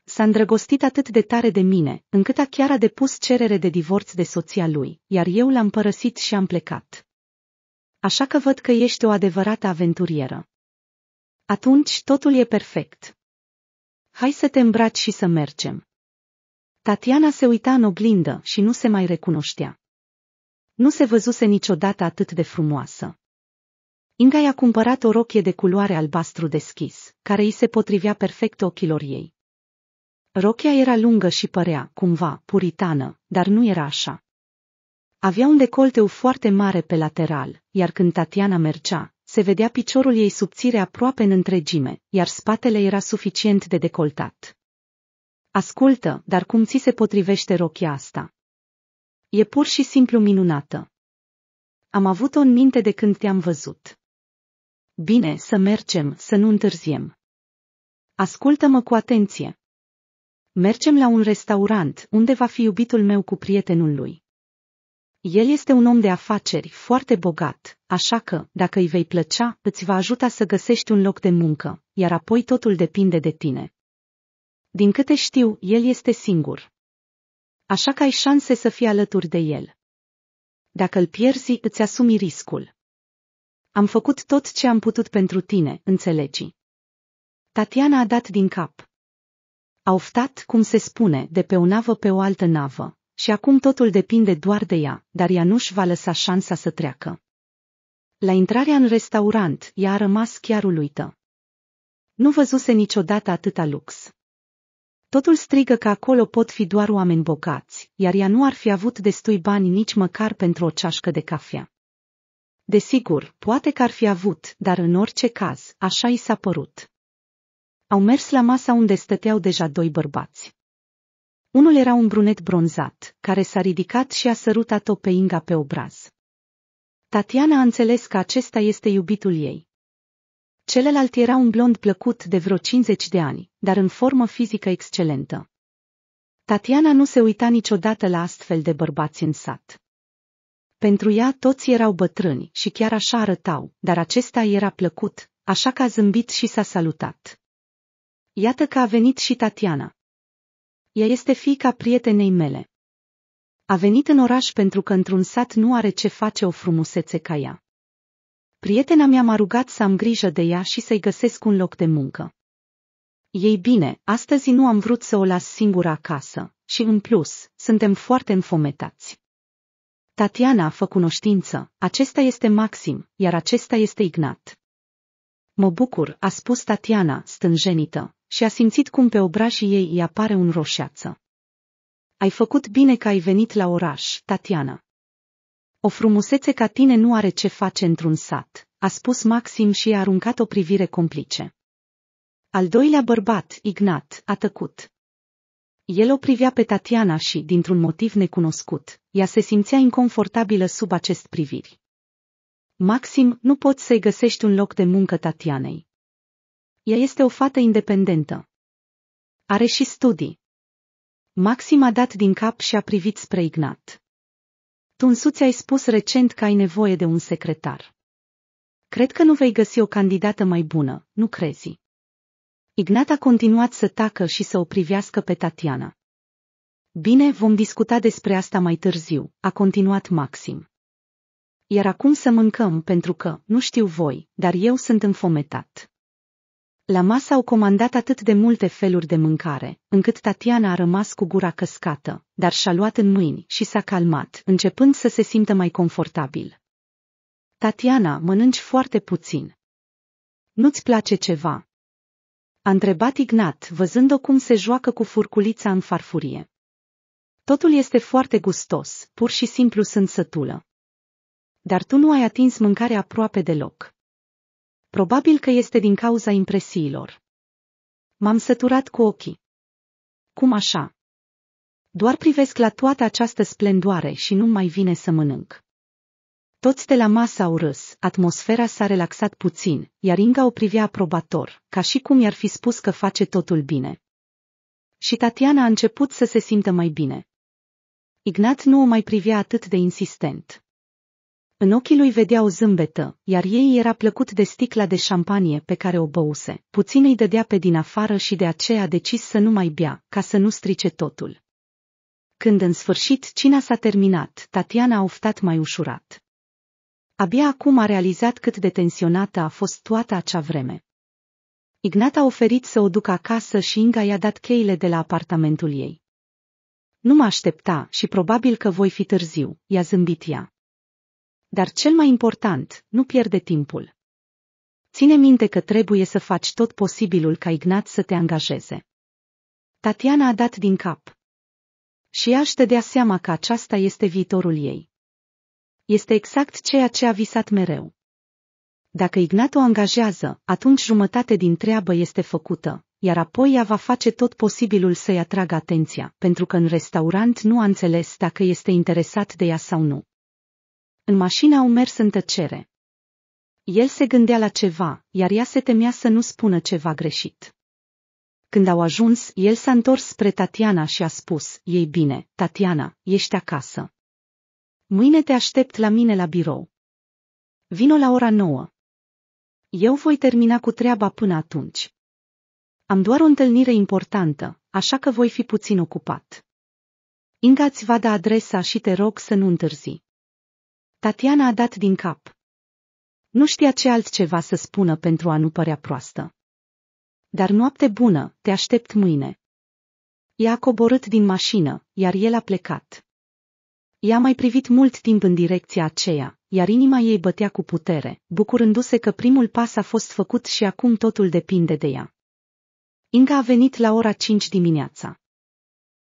S-a îndrăgostit atât de tare de mine, încât a chiar a depus cerere de divorț de soția lui, iar eu l-am părăsit și am plecat. Așa că văd că ești o adevărată aventurieră. Atunci totul e perfect. Hai să te îmbraci și să mergem. Tatiana se uita în oglindă și nu se mai recunoștea. Nu se văzuse niciodată atât de frumoasă. Inga i-a cumpărat o rochie de culoare albastru deschis, care îi se potrivea perfect ochilor ei. Rochia era lungă și părea, cumva, puritană, dar nu era așa. Avea un decolteu foarte mare pe lateral, iar când Tatiana mergea, se vedea piciorul ei subțire aproape în întregime, iar spatele era suficient de decoltat. Ascultă, dar cum ți se potrivește rochia asta? E pur și simplu minunată. Am avut-o în minte de când te-am văzut. Bine, să mergem, să nu întârziem. Ascultă-mă cu atenție. Mergem la un restaurant, unde va fi iubitul meu cu prietenul lui. El este un om de afaceri, foarte bogat, așa că, dacă îi vei plăcea, îți va ajuta să găsești un loc de muncă, iar apoi totul depinde de tine. Din câte știu, el este singur. Așa că ai șanse să fii alături de el. Dacă îl pierzi, îți asumi riscul. Am făcut tot ce am putut pentru tine, înțelegi. Tatiana a dat din cap. A oftat, cum se spune, de pe o navă pe o altă navă, și acum totul depinde doar de ea, dar ea nu-și va lăsa șansa să treacă. La intrarea în restaurant, ea a rămas chiar uluită. Nu văzuse niciodată atâta lux. Totul strigă că acolo pot fi doar oameni bogați, iar ea nu ar fi avut destui bani nici măcar pentru o ceașcă de cafea. Desigur, poate că ar fi avut, dar în orice caz, așa i s-a părut. Au mers la masa unde stăteau deja doi bărbați. Unul era un brunet bronzat, care s-a ridicat și a sărutat-o pe Inga pe obraz. Tatiana a înțeles că acesta este iubitul ei. Celălalt era un blond plăcut de vreo 50 de ani, dar în formă fizică excelentă. Tatiana nu se uita niciodată la astfel de bărbați în sat. Pentru ea toți erau bătrâni și chiar așa arătau, dar acesta era plăcut, așa că a zâmbit și s-a salutat. Iată că a venit și Tatiana. Ea este fiica prietenei mele. A venit în oraș pentru că într-un sat nu are ce face o frumusețe ca ea. Prietena mea m-a rugat să am grijă de ea și să-i găsesc un loc de muncă. Ei bine, astăzi nu am vrut să o las singură acasă și, în plus, suntem foarte înfometați. Tatiana a făcut cunoștință, acesta este Maxim, iar acesta este Ignat. Mă bucur, a spus Tatiana, stânjenită, și a simțit cum pe obrajii ei îi apare un roșeață. Ai făcut bine că ai venit la oraș, Tatiana. O frumusețe ca tine nu are ce face într-un sat, a spus Maxim și a aruncat o privire complice. Al doilea bărbat, Ignat, a tăcut. El o privea pe Tatiana și, dintr-un motiv necunoscut, ea se simțea inconfortabilă sub acest priviri. Maxim, nu poți să-i găsești un loc de muncă Tatianei. Ea este o fată independentă. Are și studii. Maxim a dat din cap și a privit spre Ignat. Tu însuți ai spus recent că ai nevoie de un secretar. Cred că nu vei găsi o candidată mai bună, nu crezi? Ignat a continuat să tacă și să o privească pe Tatiana. Bine, vom discuta despre asta mai târziu, a continuat Maxim. Iar acum să mâncăm pentru că, nu știu voi, dar eu sunt înfometat. La masă au comandat atât de multe feluri de mâncare, încât Tatiana a rămas cu gura căscată, dar și-a luat în mâini și s-a calmat, începând să se simtă mai confortabil. Tatiana, mănânci foarte puțin. Nu-ți place ceva? A întrebat Ignat, văzând-o cum se joacă cu furculița în farfurie. Totul este foarte gustos, pur și simplu sunt sătulă. Dar tu nu ai atins mâncarea aproape deloc. Probabil că este din cauza impresiilor. M-am săturat cu ochii. Cum așa? Doar privesc la toată această splendoare și nu mai vine să mănânc. Toți de la masă au râs, atmosfera s-a relaxat puțin, iar Inga o privea aprobator, ca și cum i-ar fi spus că face totul bine. Și Tatiana a început să se simtă mai bine. Ignat nu o mai privea atât de insistent. În ochii lui vedea o zâmbetă, iar ei era plăcut de sticla de șampanie pe care o băuse. Puțin îi dădea pe din afară și de aceea decis să nu mai bea, ca să nu strice totul. Când în sfârșit cina s-a terminat, Tatiana a oftat mai ușurat. Abia acum a realizat cât de tensionată a fost toată acea vreme. Ignat a oferit să o ducă acasă și Inga i-a dat cheile de la apartamentul ei. Nu mă aștepta și probabil că voi fi târziu, i-a zâmbit ea. Dar cel mai important, nu pierde timpul. Ține minte că trebuie să faci tot posibilul ca Ignat să te angajeze. Tatiana a dat din cap. Și ea își dea seama că aceasta este viitorul ei. Este exact ceea ce a visat mereu. Dacă Ignat o angajează, atunci jumătate din treabă este făcută, iar apoi ea va face tot posibilul să-i atragă atenția, pentru că în restaurant nu a înțeles dacă este interesat de ea sau nu. În mașină au mers în tăcere. El se gândea la ceva, iar ea se temea să nu spună ceva greșit. Când au ajuns, el s-a întors spre Tatiana și a spus, ei bine, Tatiana, ești acasă. Mâine te aștept la mine la birou. Vino la ora nouă. Eu voi termina cu treaba până atunci. Am doar o întâlnire importantă, așa că voi fi puțin ocupat. Inga ți vada adresa și te rog să nu întârzi. Tatiana a dat din cap. Nu știa ce altceva să spună pentru a nu părea proastă. Dar noapte bună, te aștept mâine. Ea a coborât din mașină, iar el a plecat. Ea a mai privit mult timp în direcția aceea, iar inima ei bătea cu putere, bucurându-se că primul pas a fost făcut și acum totul depinde de ea. Inga a venit la ora 5 dimineața.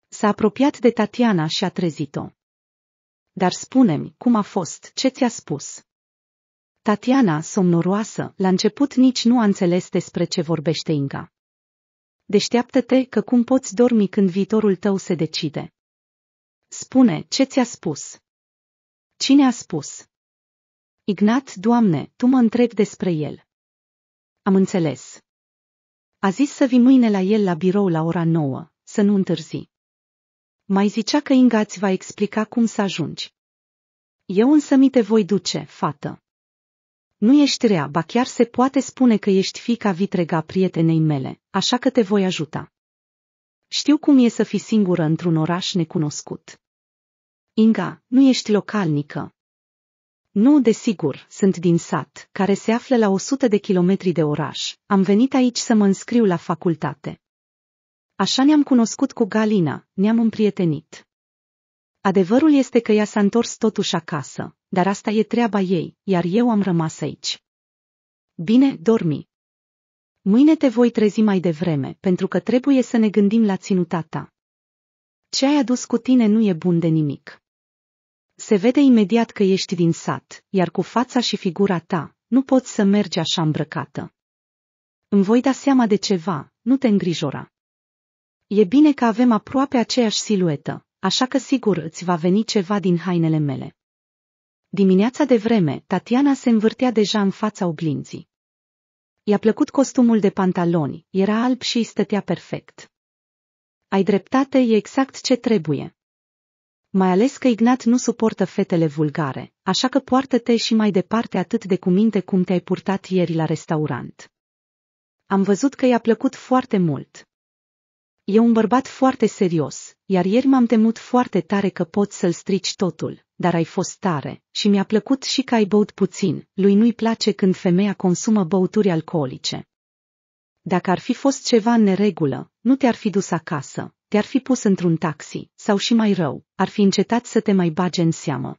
S-a apropiat de Tatiana și a trezit-o. Dar spune-mi, cum a fost, ce ți-a spus? Tatiana, somnoroasă, la început nici nu a înțeles despre ce vorbește Inga. Deșteaptă-te că cum poți dormi când viitorul tău se decide. Spune, ce ți-a spus? Cine a spus? Ignat, Doamne, tu mă întrebi despre el. Am înțeles. A zis să vii mâine la el la birou la ora nouă, să nu întârzi. Mai zicea că Inga îți va explica cum să ajungi. Eu însă mi te voi duce, fată. Nu ești rea, ba chiar se poate spune că ești fica vitrega prietenei mele, așa că te voi ajuta. Știu cum e să fii singură într-un oraș necunoscut. Inga, nu ești localnică. Nu, desigur, sunt din sat, care se află la 100 de kilometri de oraș. Am venit aici să mă înscriu la facultate. Așa ne-am cunoscut cu Galina, ne-am împrietenit. Adevărul este că ea s-a întors totuși acasă, dar asta e treaba ei, iar eu am rămas aici. Bine, dormi. Mâine te voi trezi mai devreme, pentru că trebuie să ne gândim la ținuta ta. Ce ai adus cu tine nu e bun de nimic. Se vede imediat că ești din sat, iar cu fața și figura ta, nu poți să mergi așa îmbrăcată. Îmi voi da seama de ceva, nu te îngrijora. E bine că avem aproape aceeași siluetă, așa că sigur îți va veni ceva din hainele mele. Dimineața de vreme, Tatiana se învârtea deja în fața oglinzii. I-a plăcut costumul de pantaloni, era alb și stătea perfect. Ai dreptate, e exact ce trebuie. Mai ales că Ignat nu suportă fetele vulgare, așa că poartă-te și mai departe atât de cuminte cum te-ai purtat ieri la restaurant. Am văzut că i-a plăcut foarte mult. E un bărbat foarte serios, iar ieri m-am temut foarte tare că pot să-l strici totul, dar ai fost tare și mi-a plăcut și că ai băut puțin, lui nu-i place când femeia consumă băuturi alcoolice. Dacă ar fi fost ceva în neregulă, nu te-ar fi dus acasă, te-ar fi pus într-un taxi, sau și mai rău, ar fi încetat să te mai bage în seamă.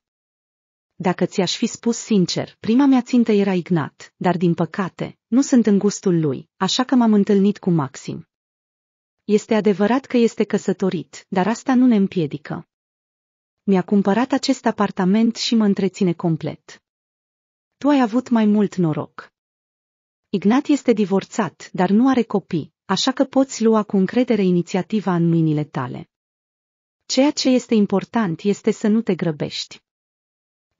Dacă ți-aș fi spus sincer, prima mea țintă era Ignat, dar din păcate, nu sunt în gustul lui, așa că m-am întâlnit cu Maxim. Este adevărat că este căsătorit, dar asta nu ne împiedică. Mi-a cumpărat acest apartament și mă întreține complet. Tu ai avut mai mult noroc. Ignat este divorțat, dar nu are copii, așa că poți lua cu încredere inițiativa în mâinile tale. Ceea ce este important este să nu te grăbești.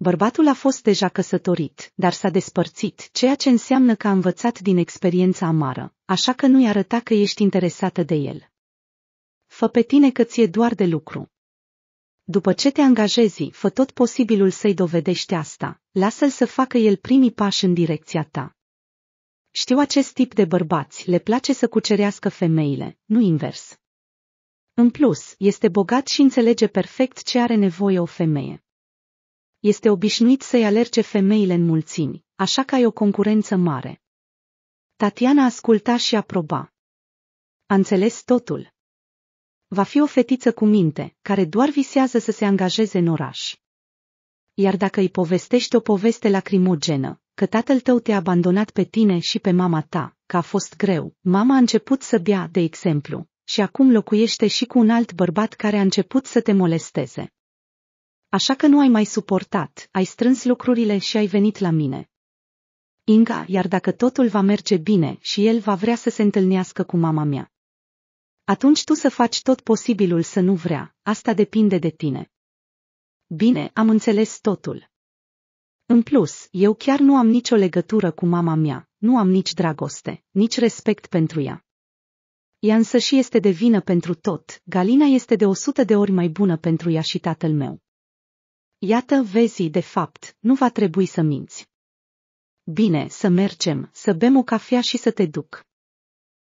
Bărbatul a fost deja căsătorit, dar s-a despărțit, ceea ce înseamnă că a învățat din experiența amară, așa că nu-i arăta că ești interesată de el. Fă pe tine că ți-e doar de lucru. După ce te angajezi, fă tot posibilul să-i dovedești asta, lasă-l să facă el primii pași în direcția ta. Știu acest tip de bărbați, le place să cucerească femeile, nu invers. În plus, este bogat și înțelege perfect ce are nevoie o femeie este obișnuit să-i alerge femeile în mulțimi, așa că ai o concurență mare. Tatiana asculta și aproba. A înțeles totul. Va fi o fetiță cu minte, care doar visează să se angajeze în oraș. Iar dacă îi povestești o poveste lacrimogenă, că tatăl tău te-a abandonat pe tine și pe mama ta, că a fost greu, mama a început să bea, de exemplu, și acum locuiește și cu un alt bărbat care a început să te molesteze. Așa că nu ai mai suportat, ai strâns lucrurile și ai venit la mine. Inga, iar dacă totul va merge bine și el va vrea să se întâlnească cu mama mea. Atunci tu să faci tot posibilul să nu vrea, asta depinde de tine. Bine, am înțeles totul. În plus, eu chiar nu am nicio legătură cu mama mea, nu am nici dragoste, nici respect pentru ea. Ea însă și este de vină pentru tot, Galina este de o sută de ori mai bună pentru ea și tatăl meu. Iată, vezi, de fapt, nu va trebui să minți. Bine, să mergem, să bem o cafea și să te duc.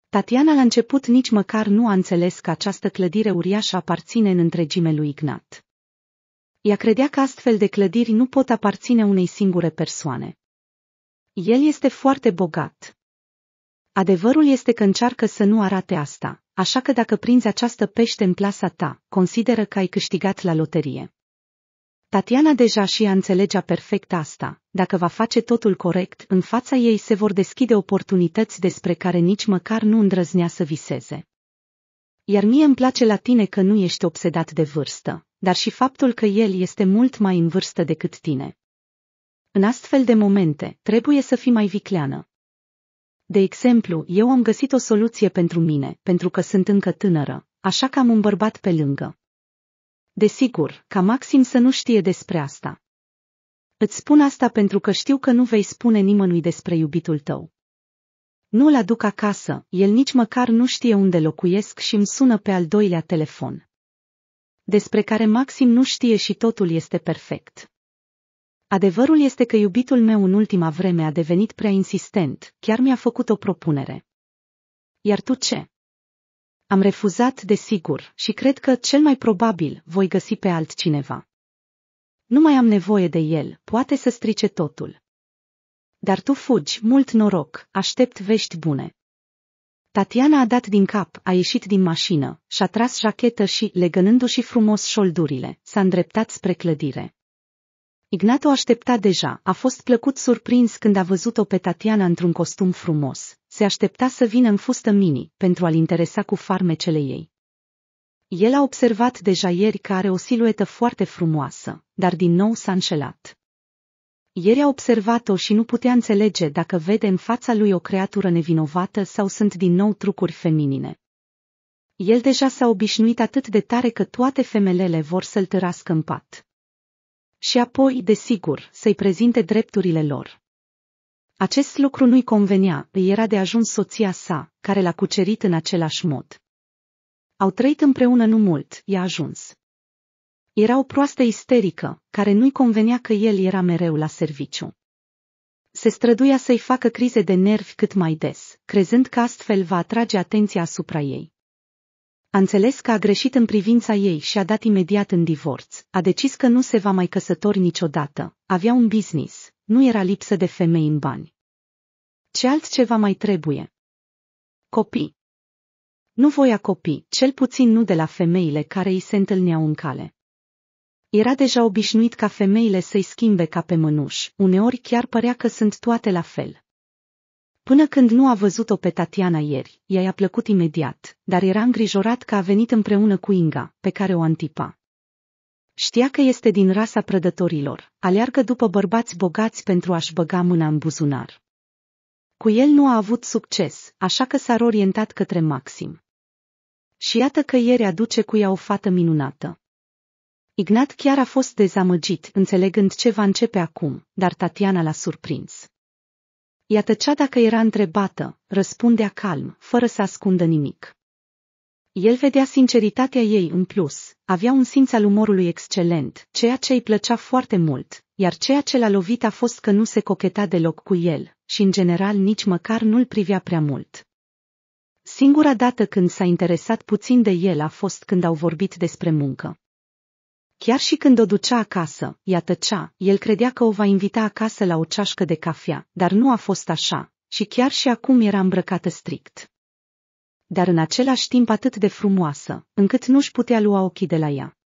Tatiana la început nici măcar nu a înțeles că această clădire uriașă aparține în întregime lui Ignat. Ea credea că astfel de clădiri nu pot aparține unei singure persoane. El este foarte bogat. Adevărul este că încearcă să nu arate asta, așa că dacă prinzi această pește în plasa ta, consideră că ai câștigat la loterie. Tatiana deja și ea înțelegea perfect asta, dacă va face totul corect, în fața ei se vor deschide oportunități despre care nici măcar nu îndrăznea să viseze. Iar mie îmi place la tine că nu ești obsedat de vârstă, dar și faptul că el este mult mai în vârstă decât tine. În astfel de momente, trebuie să fii mai vicleană. De exemplu, eu am găsit o soluție pentru mine, pentru că sunt încă tânără, așa că am un bărbat pe lângă. Desigur, ca Maxim să nu știe despre asta. Îți spun asta pentru că știu că nu vei spune nimănui despre iubitul tău. Nu-l aduc acasă, el nici măcar nu știe unde locuiesc și îmi sună pe al doilea telefon. Despre care Maxim nu știe și totul este perfect. Adevărul este că iubitul meu în ultima vreme a devenit prea insistent, chiar mi-a făcut o propunere. Iar tu ce? Am refuzat desigur și cred că cel mai probabil voi găsi pe altcineva. Nu mai am nevoie de el, poate să strice totul. Dar tu fugi, mult noroc, aștept vești bune. Tatiana a dat din cap, a ieșit din mașină, și-a tras jachetă și, legănându-și frumos șoldurile, s-a îndreptat spre clădire. Ignat o aștepta deja, a fost plăcut surprins când a văzut-o pe Tatiana într-un costum frumos. Se aștepta să vină în fustă mini, pentru a-l interesa cu farmecele ei. El a observat deja ieri că are o siluetă foarte frumoasă, dar din nou s-a înșelat. Ieri a observat-o și nu putea înțelege dacă vede în fața lui o creatură nevinovată sau sunt din nou trucuri feminine. El deja s-a obișnuit atât de tare că toate femelele vor să-l tărască în pat și apoi, desigur, să-i prezinte drepturile lor. Acest lucru nu-i convenea, îi era de ajuns soția sa, care l-a cucerit în același mod. Au trăit împreună nu mult, i-a ajuns. Era o proastă isterică, care nu-i convenea că el era mereu la serviciu. Se străduia să-i facă crize de nervi cât mai des, crezând că astfel va atrage atenția asupra ei a înțeles că a greșit în privința ei și a dat imediat în divorț, a decis că nu se va mai căsători niciodată, avea un business, nu era lipsă de femei în bani. Ce altceva mai trebuie? Copii. Nu voia copii, cel puțin nu de la femeile care îi se întâlneau în cale. Era deja obișnuit ca femeile să-i schimbe ca pe mânuș, uneori chiar părea că sunt toate la fel. Până când nu a văzut-o pe Tatiana ieri, ea i-a plăcut imediat, dar era îngrijorat că a venit împreună cu Inga, pe care o antipa. Știa că este din rasa prădătorilor, aleargă după bărbați bogați pentru a-și băga mâna în buzunar. Cu el nu a avut succes, așa că s-a orientat către Maxim. Și iată că ieri aduce cu ea o fată minunată. Ignat chiar a fost dezamăgit, înțelegând ce va începe acum, dar Tatiana l-a surprins. Iată cea dacă era întrebată, răspundea calm, fără să ascundă nimic. El vedea sinceritatea ei în plus, avea un simț al umorului excelent, ceea ce îi plăcea foarte mult, iar ceea ce l-a lovit a fost că nu se cocheta deloc cu el și în general nici măcar nu-l privea prea mult. Singura dată când s-a interesat puțin de el a fost când au vorbit despre muncă. Chiar și când o ducea acasă, ea tăcea, el credea că o va invita acasă la o ceașcă de cafea, dar nu a fost așa, și chiar și acum era îmbrăcată strict. Dar în același timp atât de frumoasă, încât nu-și putea lua ochii de la ea.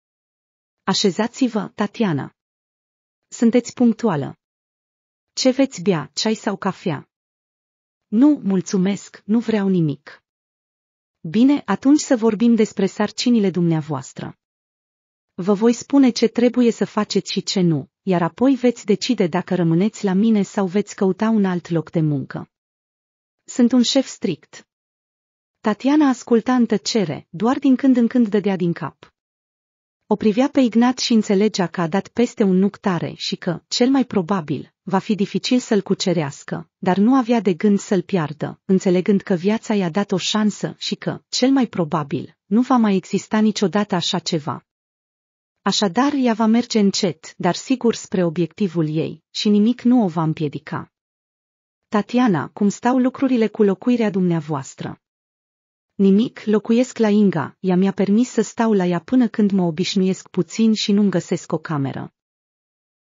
Așezați-vă, Tatiana. Sunteți punctuală. Ce veți bea, ceai sau cafea? Nu, mulțumesc, nu vreau nimic. Bine, atunci să vorbim despre sarcinile dumneavoastră. Vă voi spune ce trebuie să faceți și ce nu, iar apoi veți decide dacă rămâneți la mine sau veți căuta un alt loc de muncă. Sunt un șef strict. Tatiana asculta în tăcere, doar din când în când dădea din cap. O privea pe Ignat și înțelegea că a dat peste un nuc tare și că, cel mai probabil, va fi dificil să-l cucerească, dar nu avea de gând să-l piardă, înțelegând că viața i-a dat o șansă și că, cel mai probabil, nu va mai exista niciodată așa ceva. Așadar ea va merge încet, dar sigur spre obiectivul ei și nimic nu o va împiedica. Tatiana, cum stau lucrurile cu locuirea dumneavoastră? Nimic, locuiesc la Inga, ea mi-a permis să stau la ea până când mă obișnuiesc puțin și nu-mi găsesc o cameră.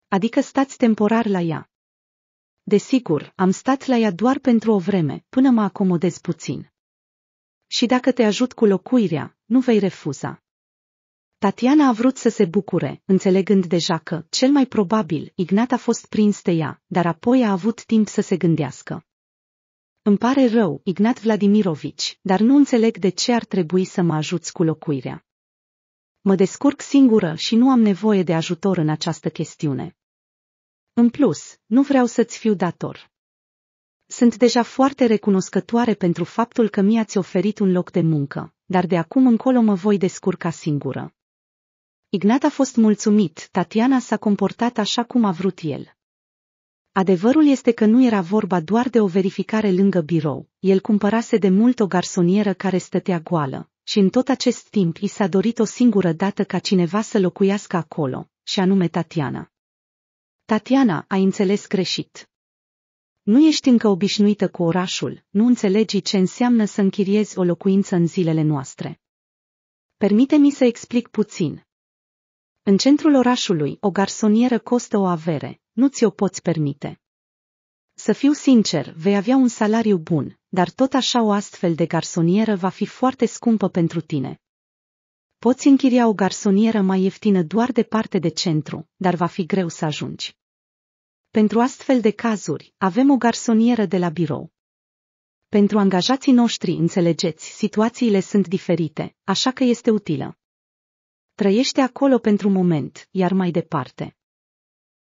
Adică stați temporar la ea. Desigur, am stat la ea doar pentru o vreme, până mă acomodez puțin. Și dacă te ajut cu locuirea, nu vei refuza. Tatiana a vrut să se bucure, înțelegând deja că, cel mai probabil, Ignat a fost prins de ea, dar apoi a avut timp să se gândească. Îmi pare rău, Ignat Vladimirovici, dar nu înțeleg de ce ar trebui să mă ajuți cu locuirea. Mă descurc singură și nu am nevoie de ajutor în această chestiune. În plus, nu vreau să-ți fiu dator. Sunt deja foarte recunoscătoare pentru faptul că mi-ați oferit un loc de muncă, dar de acum încolo mă voi descurca singură. Ignat a fost mulțumit, Tatiana s-a comportat așa cum a vrut el. Adevărul este că nu era vorba doar de o verificare lângă birou, el cumpărase de mult o garsonieră care stătea goală, și în tot acest timp i s-a dorit o singură dată ca cineva să locuiască acolo, și anume Tatiana. Tatiana, ai înțeles greșit. Nu ești încă obișnuită cu orașul, nu înțelegi ce înseamnă să închiriezi o locuință în zilele noastre. Permite-mi să explic puțin, în centrul orașului, o garsonieră costă o avere, nu ți-o poți permite. Să fiu sincer, vei avea un salariu bun, dar tot așa o astfel de garsonieră va fi foarte scumpă pentru tine. Poți închiria o garsonieră mai ieftină doar departe de centru, dar va fi greu să ajungi. Pentru astfel de cazuri, avem o garsonieră de la birou. Pentru angajații noștri, înțelegeți, situațiile sunt diferite, așa că este utilă. Trăiește acolo pentru moment, iar mai departe.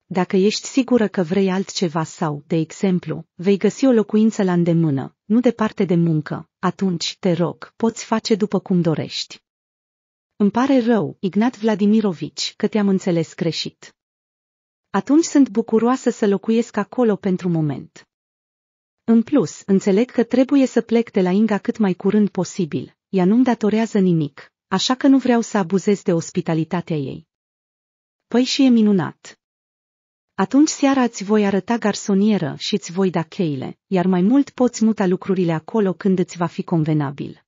Dacă ești sigură că vrei altceva sau, de exemplu, vei găsi o locuință la îndemână, nu departe de muncă, atunci, te rog, poți face după cum dorești. Îmi pare rău, Ignat Vladimirovici, că te-am înțeles greșit. Atunci sunt bucuroasă să locuiesc acolo pentru moment. În plus, înțeleg că trebuie să plec de la Inga cât mai curând posibil, ea nu-mi datorează nimic, așa că nu vreau să abuzez de ospitalitatea ei. Păi și e minunat. Atunci seara îți voi arăta garsonieră și îți voi da cheile, iar mai mult poți muta lucrurile acolo când îți va fi convenabil.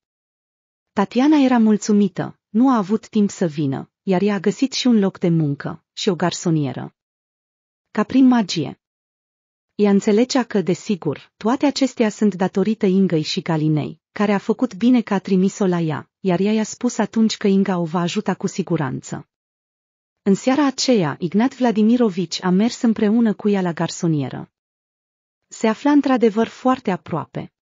Tatiana era mulțumită, nu a avut timp să vină, iar ea a găsit și un loc de muncă, și o garsonieră. Ca prin magie. Ea înțelegea că, desigur, toate acestea sunt datorită Ingăi și Galinei, care a făcut bine că a trimis-o la ea, iar ea i-a spus atunci că Inga o va ajuta cu siguranță. În seara aceea, Ignat Vladimirovici a mers împreună cu ea la garsonieră. Se afla într-adevăr foarte aproape.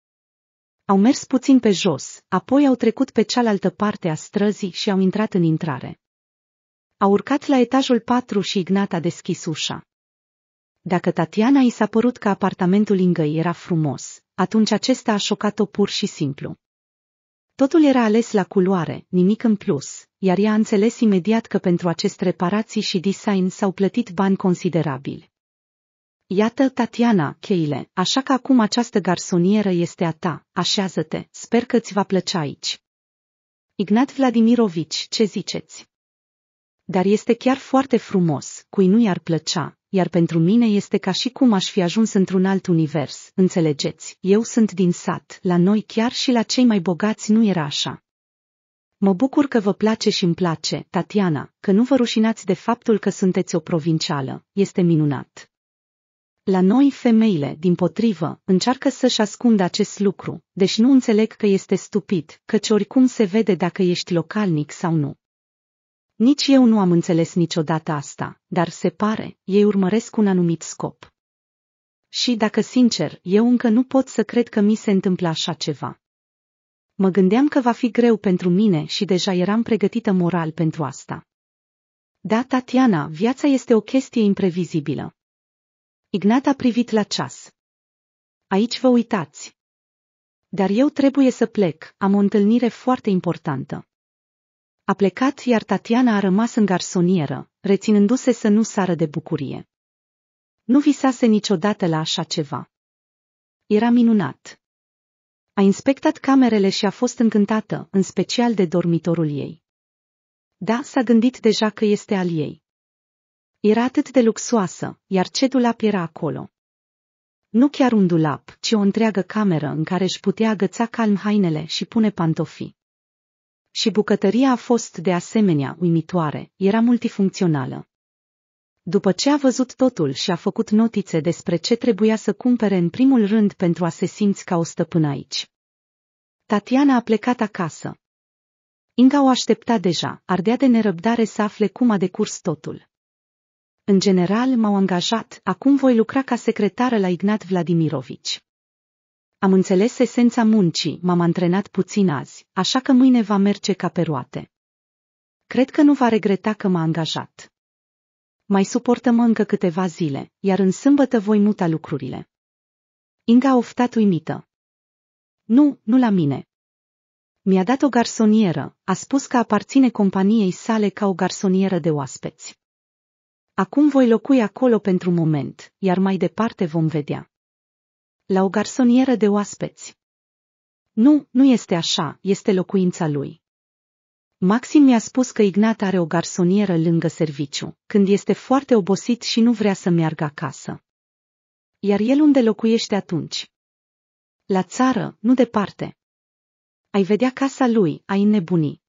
Au mers puțin pe jos, apoi au trecut pe cealaltă parte a străzii și au intrat în intrare. Au urcat la etajul 4 și Ignat a deschis ușa. Dacă Tatiana i s-a părut că apartamentul Ingăi era frumos, atunci acesta a șocat-o pur și simplu. Totul era ales la culoare, nimic în plus, iar ea a înțeles imediat că pentru aceste reparații și design s-au plătit bani considerabili. Iată, Tatiana, cheile, așa că acum această garsonieră este a ta, așează-te, sper că ți va plăcea aici. Ignat Vladimirovici, ce ziceți? Dar este chiar foarte frumos, cui nu i-ar plăcea, iar pentru mine este ca și cum aș fi ajuns într-un alt univers, înțelegeți, eu sunt din sat, la noi chiar și la cei mai bogați nu era așa. Mă bucur că vă place și îmi place, Tatiana, că nu vă rușinați de faptul că sunteți o provincială, este minunat. La noi femeile, din potrivă, încearcă să-și ascundă acest lucru, deci nu înțeleg că este stupid, căci oricum se vede dacă ești localnic sau nu. Nici eu nu am înțeles niciodată asta, dar se pare, ei urmăresc un anumit scop. Și dacă sincer, eu încă nu pot să cred că mi se întâmplă așa ceva. Mă gândeam că va fi greu pentru mine și deja eram pregătită moral pentru asta. Da, Tatiana, viața este o chestie imprevizibilă. Ignat a privit la ceas. Aici vă uitați. Dar eu trebuie să plec, am o întâlnire foarte importantă. A plecat, iar Tatiana a rămas în garsonieră, reținându-se să nu sară de bucurie. Nu visase niciodată la așa ceva. Era minunat. A inspectat camerele și a fost încântată, în special de dormitorul ei. Da, s-a gândit deja că este al ei. Era atât de luxoasă, iar ce dulap era acolo? Nu chiar un dulap, ci o întreagă cameră în care își putea agăța calm hainele și pune pantofii. Și bucătăria a fost de asemenea uimitoare, era multifuncțională. După ce a văzut totul și a făcut notițe despre ce trebuia să cumpere în primul rând pentru a se simți ca o stăpână aici. Tatiana a plecat acasă. Inga o aștepta deja, ardea de nerăbdare să afle cum a decurs totul. În general, m-au angajat, acum voi lucra ca secretară la Ignat Vladimirovici. Am înțeles esența muncii, m-am antrenat puțin azi, așa că mâine va merge ca pe roate. Cred că nu va regreta că m-a angajat. Mai suportăm mă încă câteva zile, iar în sâmbătă voi muta lucrurile. Inga a oftat uimită. Nu, nu la mine. Mi-a dat o garsonieră, a spus că aparține companiei sale ca o garsonieră de oaspeți. Acum voi locui acolo pentru moment, iar mai departe vom vedea la o garsonieră de oaspeți. Nu, nu este așa, este locuința lui. Maxim mi-a spus că Ignat are o garsonieră lângă serviciu, când este foarte obosit și nu vrea să meargă acasă. Iar el unde locuiește atunci? La țară, nu departe. Ai vedea casa lui, ai înnebuni.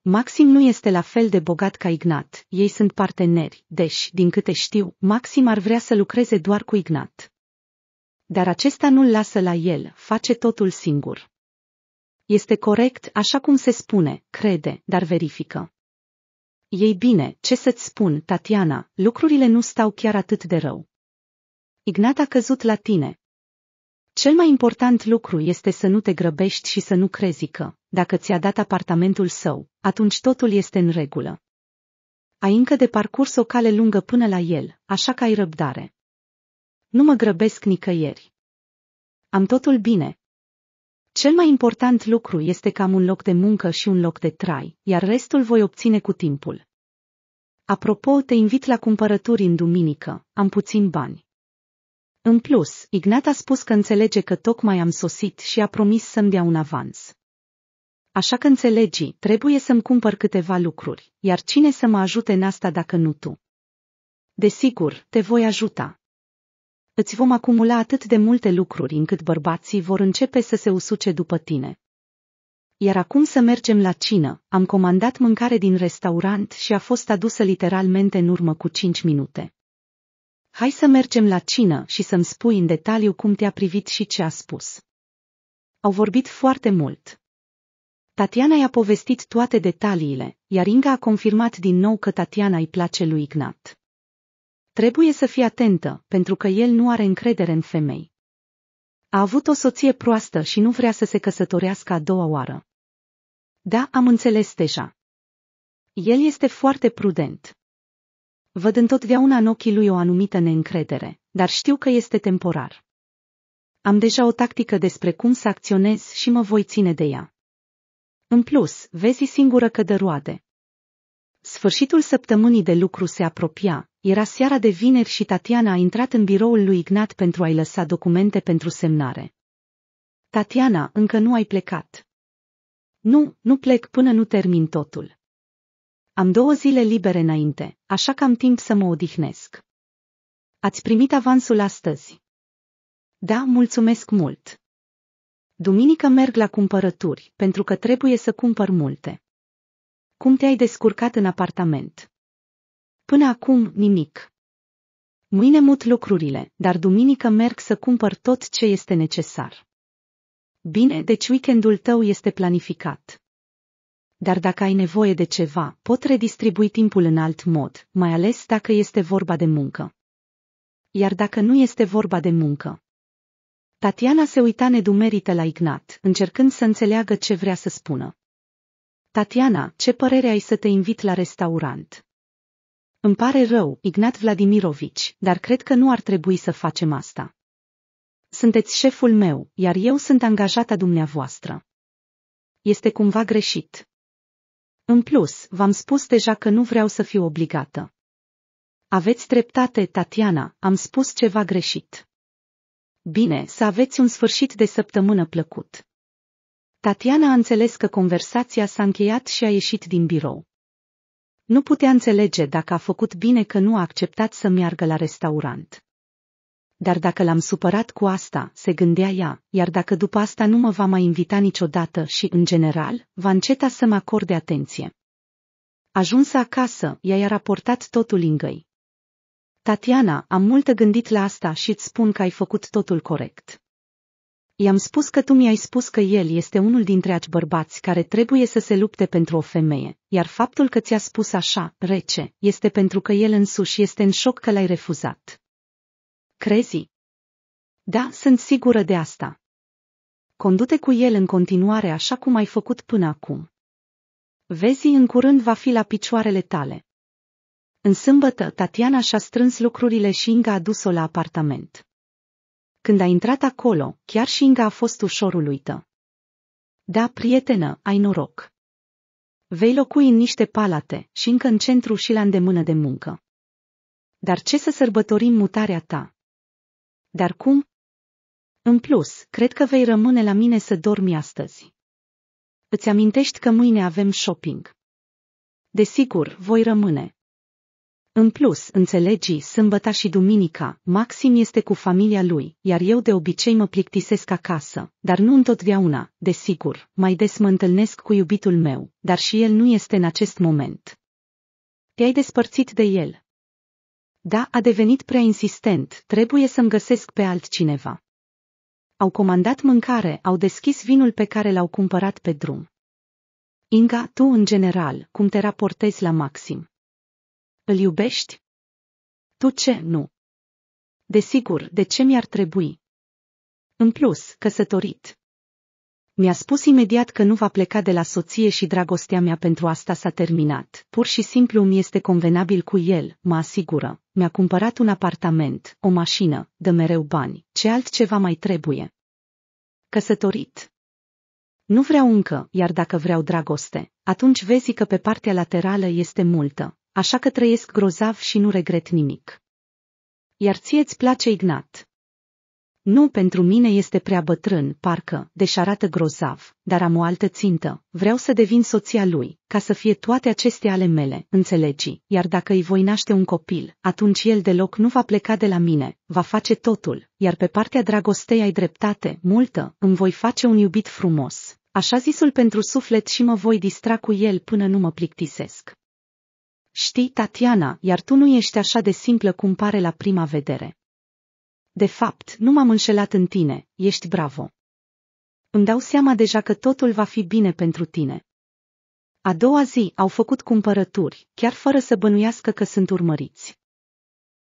Maxim nu este la fel de bogat ca Ignat, ei sunt parteneri, deci, din câte știu, Maxim ar vrea să lucreze doar cu Ignat. Dar acesta nu-l lasă la el, face totul singur. Este corect, așa cum se spune, crede, dar verifică. Ei bine, ce să-ți spun, Tatiana, lucrurile nu stau chiar atât de rău. Ignat a căzut la tine. Cel mai important lucru este să nu te grăbești și să nu crezi că, dacă ți-a dat apartamentul său, atunci totul este în regulă. Ai încă de parcurs o cale lungă până la el, așa că ai răbdare. Nu mă grăbesc nicăieri. Am totul bine. Cel mai important lucru este că am un loc de muncă și un loc de trai, iar restul voi obține cu timpul. Apropo, te invit la cumpărături în duminică, am puțin bani. În plus, Ignat a spus că înțelege că tocmai am sosit și a promis să-mi dea un avans. Așa că înțelegi, trebuie să-mi cumpăr câteva lucruri, iar cine să mă ajute în asta dacă nu tu? Desigur, te voi ajuta îți vom acumula atât de multe lucruri încât bărbații vor începe să se usuce după tine. Iar acum să mergem la cină, am comandat mâncare din restaurant și a fost adusă literalmente în urmă cu cinci minute. Hai să mergem la cină și să-mi spui în detaliu cum te-a privit și ce a spus. Au vorbit foarte mult. Tatiana i-a povestit toate detaliile, iar Inga a confirmat din nou că Tatiana îi place lui Ignat. Trebuie să fii atentă, pentru că el nu are încredere în femei. A avut o soție proastă și nu vrea să se căsătorească a doua oară. Da, am înțeles deja. El este foarte prudent. Văd întotdeauna în ochii lui o anumită neîncredere, dar știu că este temporar. Am deja o tactică despre cum să acționez și mă voi ține de ea. În plus, vezi singură că dă roade. Sfârșitul săptămânii de lucru se apropia, era seara de vineri și Tatiana a intrat în biroul lui Ignat pentru a-i lăsa documente pentru semnare. Tatiana, încă nu ai plecat. Nu, nu plec până nu termin totul. Am două zile libere înainte, așa că am timp să mă odihnesc. Ați primit avansul astăzi? Da, mulțumesc mult. Duminică merg la cumpărături, pentru că trebuie să cumpăr multe. Cum te-ai descurcat în apartament? Până acum nimic. Mâine mut lucrurile, dar duminică merg să cumpăr tot ce este necesar. Bine, deci weekendul tău este planificat. Dar dacă ai nevoie de ceva, pot redistribui timpul în alt mod, mai ales dacă este vorba de muncă. Iar dacă nu este vorba de muncă. Tatiana se uita nedumerită la Ignat, încercând să înțeleagă ce vrea să spună. Tatiana, ce părere ai să te invit la restaurant? Îmi pare rău, Ignat Vladimirovici, dar cred că nu ar trebui să facem asta. Sunteți șeful meu, iar eu sunt angajata dumneavoastră. Este cumva greșit. În plus, v-am spus deja că nu vreau să fiu obligată. Aveți dreptate, Tatiana, am spus ceva greșit. Bine, să aveți un sfârșit de săptămână plăcut. Tatiana a înțeles că conversația s-a încheiat și a ieșit din birou. Nu putea înțelege dacă a făcut bine că nu a acceptat să meargă la restaurant. Dar dacă l-am supărat cu asta, se gândea ea, iar dacă după asta nu mă va mai invita niciodată și, în general, va înceta să mă acorde atenție. Ajunsă acasă, ea i-a raportat totul lingăi. Tatiana, am multă gândit la asta și îți spun că ai făcut totul corect. I-am spus că tu mi-ai spus că el este unul dintre aci bărbați care trebuie să se lupte pentru o femeie, iar faptul că ți-a spus așa, rece, este pentru că el însuși este în șoc că l-ai refuzat. Crezi? Da, sunt sigură de asta. Condute cu el în continuare așa cum ai făcut până acum. Vezi, în curând va fi la picioarele tale. În sâmbătă, Tatiana și-a strâns lucrurile și Inga a dus-o la apartament. Când a intrat acolo, chiar și Inga a fost ușor uluită. Da, prietenă, ai noroc. Vei locui în niște palate și încă în centru și la îndemână de muncă. Dar ce să sărbătorim mutarea ta? Dar cum? În plus, cred că vei rămâne la mine să dormi astăzi. Îți amintești că mâine avem shopping. Desigur, voi rămâne. În plus, înțelegi, sâmbăta și duminica, Maxim este cu familia lui, iar eu de obicei mă plictisesc acasă, dar nu întotdeauna, desigur, mai des mă întâlnesc cu iubitul meu, dar și el nu este în acest moment. Te-ai despărțit de el. Da, a devenit prea insistent, trebuie să-mi găsesc pe altcineva. Au comandat mâncare, au deschis vinul pe care l-au cumpărat pe drum. Inga, tu în general, cum te raportezi la Maxim? Îl iubești? Tu ce, nu? Desigur, de ce mi-ar trebui? În plus, căsătorit. Mi-a spus imediat că nu va pleca de la soție și dragostea mea pentru asta s-a terminat. Pur și simplu mi este convenabil cu el, mă asigură. Mi-a cumpărat un apartament, o mașină, dă mereu bani. Ce altceva mai trebuie? Căsătorit. Nu vreau încă, iar dacă vreau dragoste, atunci vezi că pe partea laterală este multă așa că trăiesc grozav și nu regret nimic. Iar ție îți place Ignat. Nu pentru mine este prea bătrân, parcă, deși arată grozav, dar am o altă țintă, vreau să devin soția lui, ca să fie toate acestea ale mele, înțelegi, iar dacă îi voi naște un copil, atunci el deloc nu va pleca de la mine, va face totul, iar pe partea dragostei ai dreptate, multă, îmi voi face un iubit frumos, așa zisul pentru suflet și mă voi distra cu el până nu mă plictisesc. Știi, Tatiana, iar tu nu ești așa de simplă cum pare la prima vedere. De fapt, nu m-am înșelat în tine, ești bravo. Îmi dau seama deja că totul va fi bine pentru tine. A doua zi au făcut cumpărături, chiar fără să bănuiască că sunt urmăriți.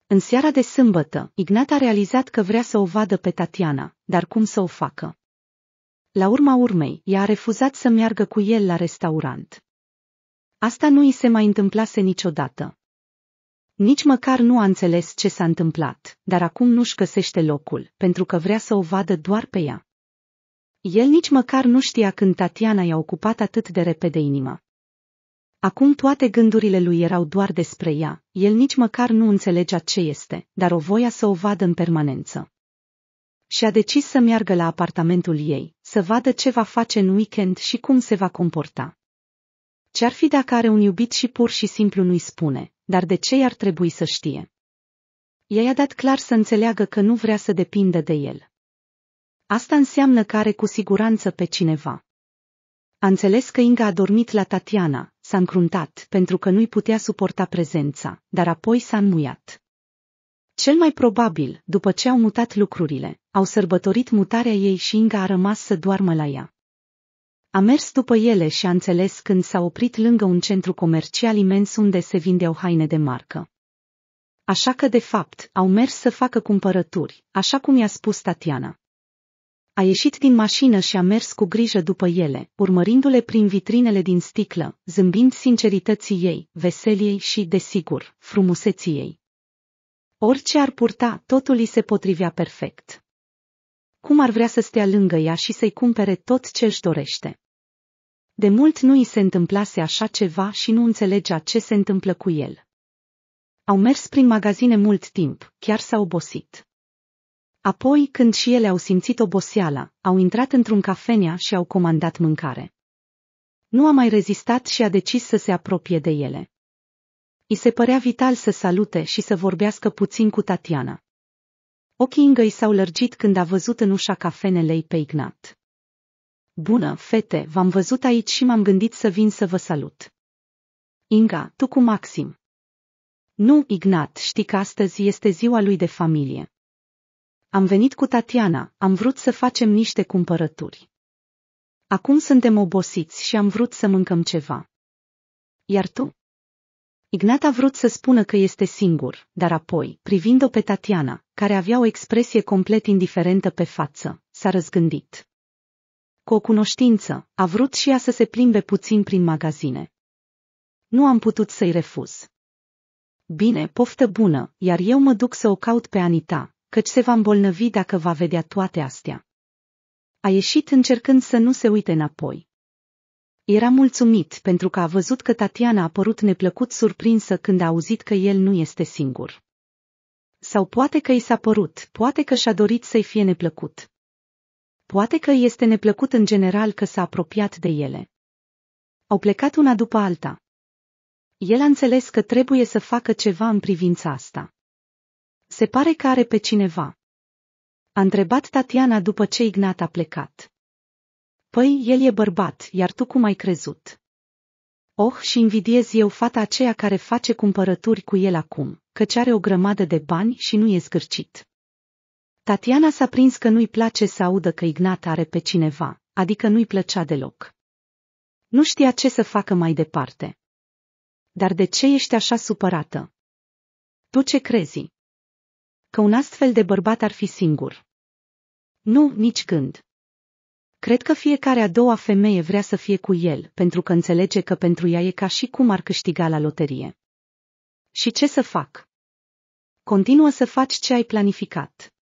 În seara de sâmbătă, Ignat a realizat că vrea să o vadă pe Tatiana, dar cum să o facă? La urma urmei, i-a refuzat să meargă cu el la restaurant. Asta nu i se mai întâmplase niciodată. Nici măcar nu a înțeles ce s-a întâmplat, dar acum nu-și găsește locul, pentru că vrea să o vadă doar pe ea. El nici măcar nu știa când Tatiana i-a ocupat atât de repede inima. Acum toate gândurile lui erau doar despre ea, el nici măcar nu înțelegea ce este, dar o voia să o vadă în permanență. Și a decis să meargă la apartamentul ei, să vadă ce va face în weekend și cum se va comporta. Ce-ar fi dacă are un iubit și pur și simplu nu-i spune, dar de ce i-ar trebui să știe? Ea i-a dat clar să înțeleagă că nu vrea să depindă de el. Asta înseamnă că are cu siguranță pe cineva. A înțeles că Inga a dormit la Tatiana, s-a încruntat pentru că nu-i putea suporta prezența, dar apoi s-a înmuiat. Cel mai probabil, după ce au mutat lucrurile, au sărbătorit mutarea ei și Inga a rămas să doarmă la ea. A mers după ele și a înțeles când s-a oprit lângă un centru comercial imens unde se vindeau haine de marcă. Așa că, de fapt, au mers să facă cumpărături, așa cum i-a spus Tatiana. A ieșit din mașină și a mers cu grijă după ele, urmărindu-le prin vitrinele din sticlă, zâmbind sincerității ei, veseliei și, desigur, frumuseții ei. Orice ar purta, totul îi se potrivea perfect. Cum ar vrea să stea lângă ea și să-i cumpere tot ce își dorește? De mult nu i se întâmplase așa ceva și nu înțelegea ce se întâmplă cu el. Au mers prin magazine mult timp, chiar s-au obosit. Apoi, când și ele au simțit oboseala, au intrat într-un cafenea și au comandat mâncare. Nu a mai rezistat și a decis să se apropie de ele. I se părea vital să salute și să vorbească puțin cu Tatiana. Ochii îngăi s-au lărgit când a văzut în ușa cafenelei pe Ignat. Bună, fete, v-am văzut aici și m-am gândit să vin să vă salut. Inga, tu cu Maxim. Nu, Ignat, știi că astăzi este ziua lui de familie. Am venit cu Tatiana, am vrut să facem niște cumpărături. Acum suntem obosiți și am vrut să mâncăm ceva. Iar tu? Ignat a vrut să spună că este singur, dar apoi, privind-o pe Tatiana, care avea o expresie complet indiferentă pe față, s-a răzgândit. Cu o cunoștință, a vrut și ea să se plimbe puțin prin magazine. Nu am putut să-i refuz. Bine, poftă bună, iar eu mă duc să o caut pe Anita, căci se va îmbolnăvi dacă va vedea toate astea. A ieșit încercând să nu se uite înapoi, era mulțumit pentru că a văzut că Tatiana a părut neplăcut surprinsă când a auzit că el nu este singur. Sau poate că i s-a părut, poate că și-a dorit să-i fie neplăcut. Poate că este neplăcut în general că s-a apropiat de ele. Au plecat una după alta. El a înțeles că trebuie să facă ceva în privința asta. Se pare că are pe cineva. A întrebat Tatiana după ce Ignat a plecat. Păi, el e bărbat, iar tu cum ai crezut? Oh, și invidiez eu fata aceea care face cumpărături cu el acum, căci are o grămadă de bani și nu e zgârcit. Tatiana s-a prins că nu-i place să audă că Ignat are pe cineva, adică nu-i plăcea deloc. Nu știa ce să facă mai departe. Dar de ce ești așa supărată? Tu ce crezi? Că un astfel de bărbat ar fi singur. Nu, nici gând. Cred că fiecare a doua femeie vrea să fie cu el, pentru că înțelege că pentru ea e ca și cum ar câștiga la loterie. Și ce să fac? Continuă să faci ce ai planificat.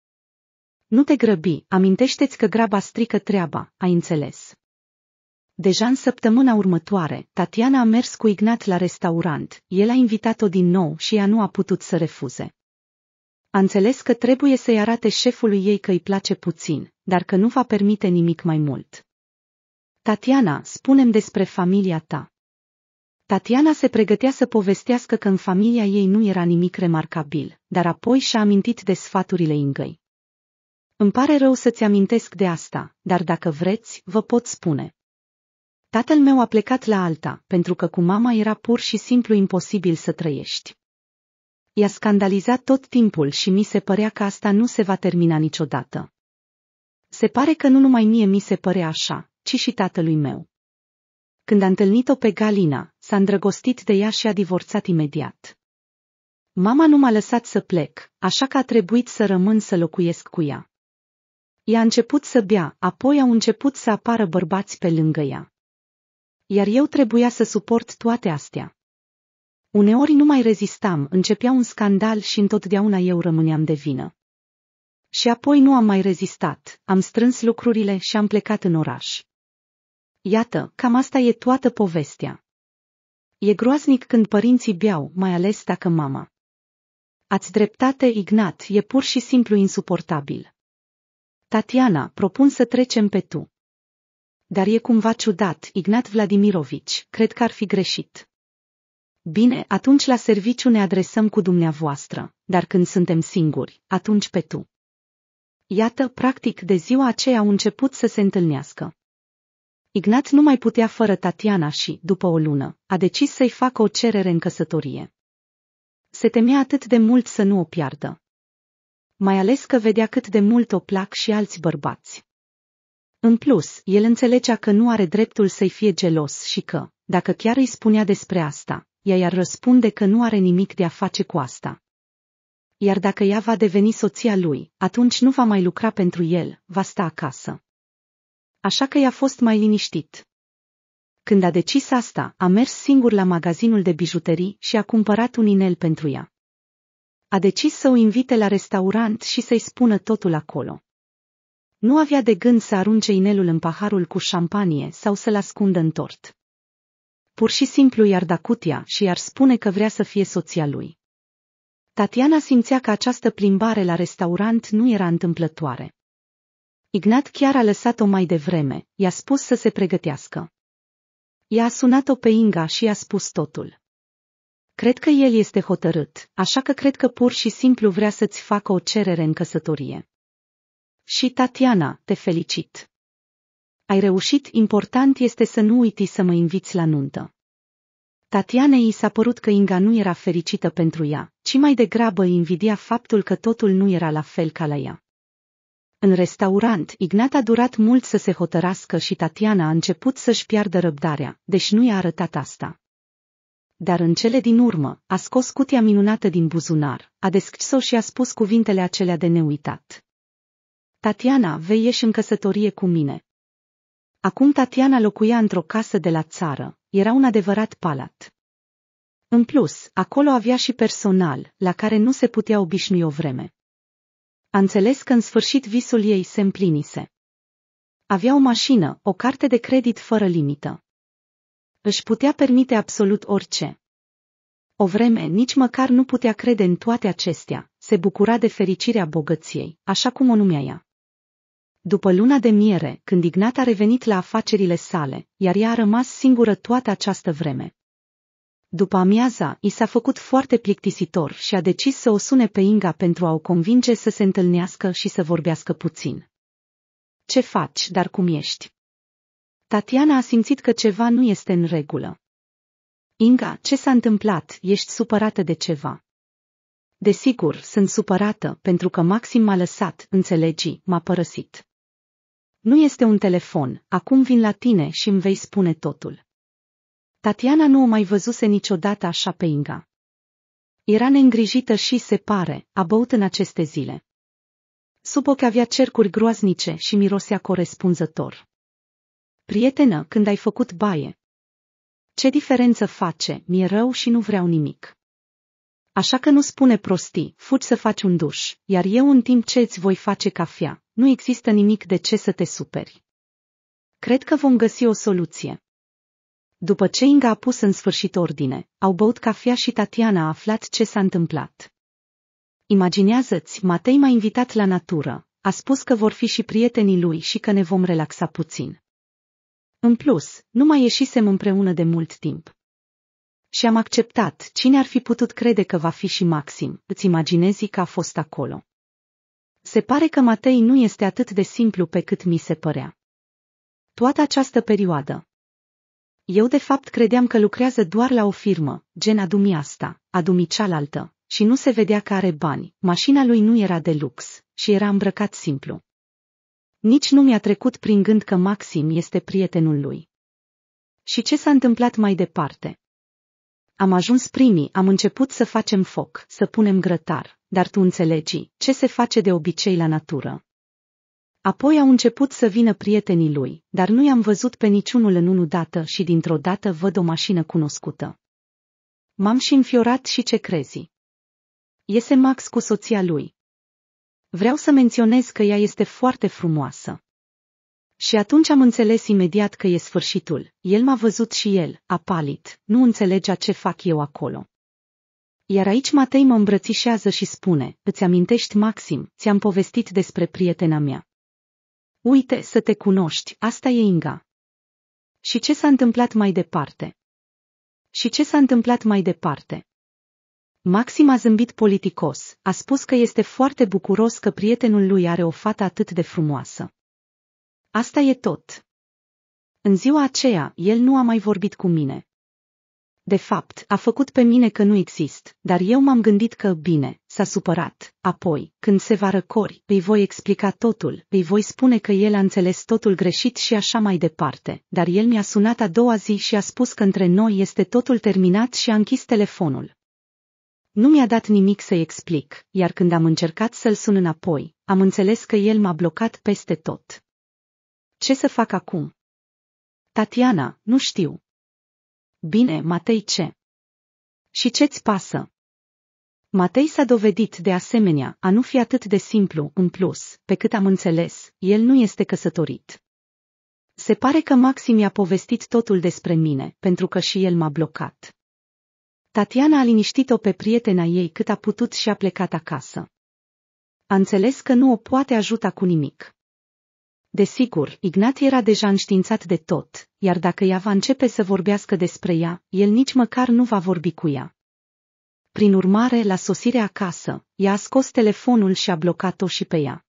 Nu te grăbi, amintește-ți că graba strică treaba, ai înțeles. Deja în săptămâna următoare, Tatiana a mers cu Ignat la restaurant, el a invitat-o din nou și ea nu a putut să refuze. A înțeles că trebuie să-i arate șefului ei că îi place puțin, dar că nu va permite nimic mai mult. Tatiana, spunem despre familia ta. Tatiana se pregătea să povestească că în familia ei nu era nimic remarcabil, dar apoi și-a amintit de sfaturile Ingăi. Îmi pare rău să-ți amintesc de asta, dar dacă vreți, vă pot spune. Tatăl meu a plecat la alta, pentru că cu mama era pur și simplu imposibil să trăiești i-a scandalizat tot timpul și mi se părea că asta nu se va termina niciodată. Se pare că nu numai mie mi se părea așa, ci și tatălui meu. Când a întâlnit-o pe Galina, s-a îndrăgostit de ea și a divorțat imediat. Mama nu m-a lăsat să plec, așa că a trebuit să rămân să locuiesc cu ea. Ea a început să bea, apoi au început să apară bărbați pe lângă ea. Iar eu trebuia să suport toate astea. Uneori nu mai rezistam, începea un scandal și întotdeauna eu rămâneam de vină. Și apoi nu am mai rezistat, am strâns lucrurile și am plecat în oraș. Iată, cam asta e toată povestea. E groaznic când părinții beau, mai ales dacă mama. Ați dreptate, Ignat, e pur și simplu insuportabil. Tatiana, propun să trecem pe tu. Dar e cumva ciudat, Ignat Vladimirovici, cred că ar fi greșit. Bine, atunci la serviciu ne adresăm cu dumneavoastră, dar când suntem singuri, atunci pe tu. Iată, practic, de ziua aceea au început să se întâlnească. Ignat nu mai putea fără Tatiana și, după o lună, a decis să-i facă o cerere în căsătorie. Se temea atât de mult să nu o piardă. Mai ales că vedea cât de mult o plac și alți bărbați. În plus, el înțelegea că nu are dreptul să-i fie gelos și că, dacă chiar îi spunea despre asta, ea i-ar răspunde că nu are nimic de a face cu asta. Iar dacă ea va deveni soția lui, atunci nu va mai lucra pentru el, va sta acasă. Așa că i-a fost mai liniștit. Când a decis asta, a mers singur la magazinul de bijuterii și a cumpărat un inel pentru ea. A decis să o invite la restaurant și să-i spună totul acolo. Nu avea de gând să arunce inelul în paharul cu șampanie sau să-l ascundă în tort pur și simplu i-ar da cutia și i-ar spune că vrea să fie soția lui. Tatiana simțea că această plimbare la restaurant nu era întâmplătoare. Ignat chiar a lăsat-o mai devreme, i-a spus să se pregătească. I-a sunat-o pe Inga și i-a spus totul. Cred că el este hotărât, așa că cred că pur și simplu vrea să-ți facă o cerere în căsătorie. Și Tatiana, te felicit. Ai reușit, important este să nu uiti să mă inviți la nuntă. Tatianei i s-a părut că Inga nu era fericită pentru ea, ci mai degrabă invidia faptul că totul nu era la fel ca la ea. În restaurant, Ignat a durat mult să se hotărască și Tatiana a început să-și piardă răbdarea, deși nu i-a arătat asta. Dar în cele din urmă, a scos cutia minunată din buzunar, a deschis-o și a spus cuvintele acelea de neuitat. Tatiana, vei ieși în căsătorie cu mine. Acum Tatiana locuia într-o casă de la țară, era un adevărat palat. În plus, acolo avea și personal, la care nu se putea obișnui o vreme. A înțeles că în sfârșit visul ei se împlinise. Avea o mașină, o carte de credit fără limită. Își putea permite absolut orice. O vreme nici măcar nu putea crede în toate acestea, se bucura de fericirea bogăției, așa cum o numea ea. După luna de miere, când Ignat a revenit la afacerile sale, iar ea a rămas singură toată această vreme. După amiaza, i s-a făcut foarte plictisitor și a decis să o sune pe Inga pentru a o convinge să se întâlnească și să vorbească puțin. Ce faci, dar cum ești? Tatiana a simțit că ceva nu este în regulă. Inga, ce s-a întâmplat? Ești supărată de ceva. Desigur, sunt supărată pentru că Maxim m-a lăsat, înțelegi, m-a părăsit. Nu este un telefon, acum vin la tine și îmi vei spune totul. Tatiana nu o mai văzuse niciodată așa pe Inga. Era neîngrijită și, se pare, a băut în aceste zile. Sub ochi avea cercuri groaznice și mirosea corespunzător. Prietenă, când ai făcut baie. Ce diferență face, mi-e rău și nu vreau nimic. Așa că nu spune prostii, fugi să faci un duș, iar eu în timp ce îți voi face cafea, nu există nimic de ce să te superi. Cred că vom găsi o soluție. După ce Inga a pus în sfârșit ordine, au băut cafea și Tatiana a aflat ce s-a întâmplat. Imaginează-ți, Matei m-a invitat la natură, a spus că vor fi și prietenii lui și că ne vom relaxa puțin. În plus, nu mai ieșisem împreună de mult timp. Și am acceptat, cine ar fi putut crede că va fi și Maxim, îți imaginezi că a fost acolo. Se pare că Matei nu este atât de simplu pe cât mi se părea. Toată această perioadă. Eu de fapt credeam că lucrează doar la o firmă, gen adumi asta, adumi cealaltă, și nu se vedea că are bani, mașina lui nu era de lux și era îmbrăcat simplu. Nici nu mi-a trecut prin gând că Maxim este prietenul lui. Și ce s-a întâmplat mai departe? Am ajuns primii, am început să facem foc, să punem grătar, dar tu înțelegi ce se face de obicei la natură. Apoi au început să vină prietenii lui, dar nu i-am văzut pe niciunul în unul dată și dintr-o dată văd o mașină cunoscută. M-am și înfiorat și ce crezi. Iese Max cu soția lui. Vreau să menționez că ea este foarte frumoasă. Și atunci am înțeles imediat că e sfârșitul. El m-a văzut și el, a palit, nu înțelegea ce fac eu acolo. Iar aici Matei mă îmbrățișează și spune, îți amintești Maxim, ți-am povestit despre prietena mea. Uite să te cunoști, asta e Inga. Și ce s-a întâmplat mai departe? Și ce s-a întâmplat mai departe? Maxim a zâmbit politicos, a spus că este foarte bucuros că prietenul lui are o fată atât de frumoasă. Asta e tot. În ziua aceea, el nu a mai vorbit cu mine. De fapt, a făcut pe mine că nu exist, dar eu m-am gândit că, bine, s-a supărat. Apoi, când se va răcori, îi voi explica totul, îi voi spune că el a înțeles totul greșit și așa mai departe. Dar el mi-a sunat a doua zi și a spus că între noi este totul terminat și a închis telefonul. Nu mi-a dat nimic să-i explic, iar când am încercat să-l sun înapoi, am înțeles că el m-a blocat peste tot. Ce să fac acum? Tatiana, nu știu, Bine, Matei ce? Și ce-ți pasă? Matei s-a dovedit de asemenea a nu fi atât de simplu, în plus, pe cât am înțeles, el nu este căsătorit. Se pare că Maxim i-a povestit totul despre mine, pentru că și el m-a blocat. Tatiana a liniștit-o pe prietena ei cât a putut și a plecat acasă. A înțeles că nu o poate ajuta cu nimic. Desigur, Ignat era deja înștiințat de tot, iar dacă ea va începe să vorbească despre ea, el nici măcar nu va vorbi cu ea. Prin urmare, la sosirea acasă, ea a scos telefonul și a blocat-o și pe ea.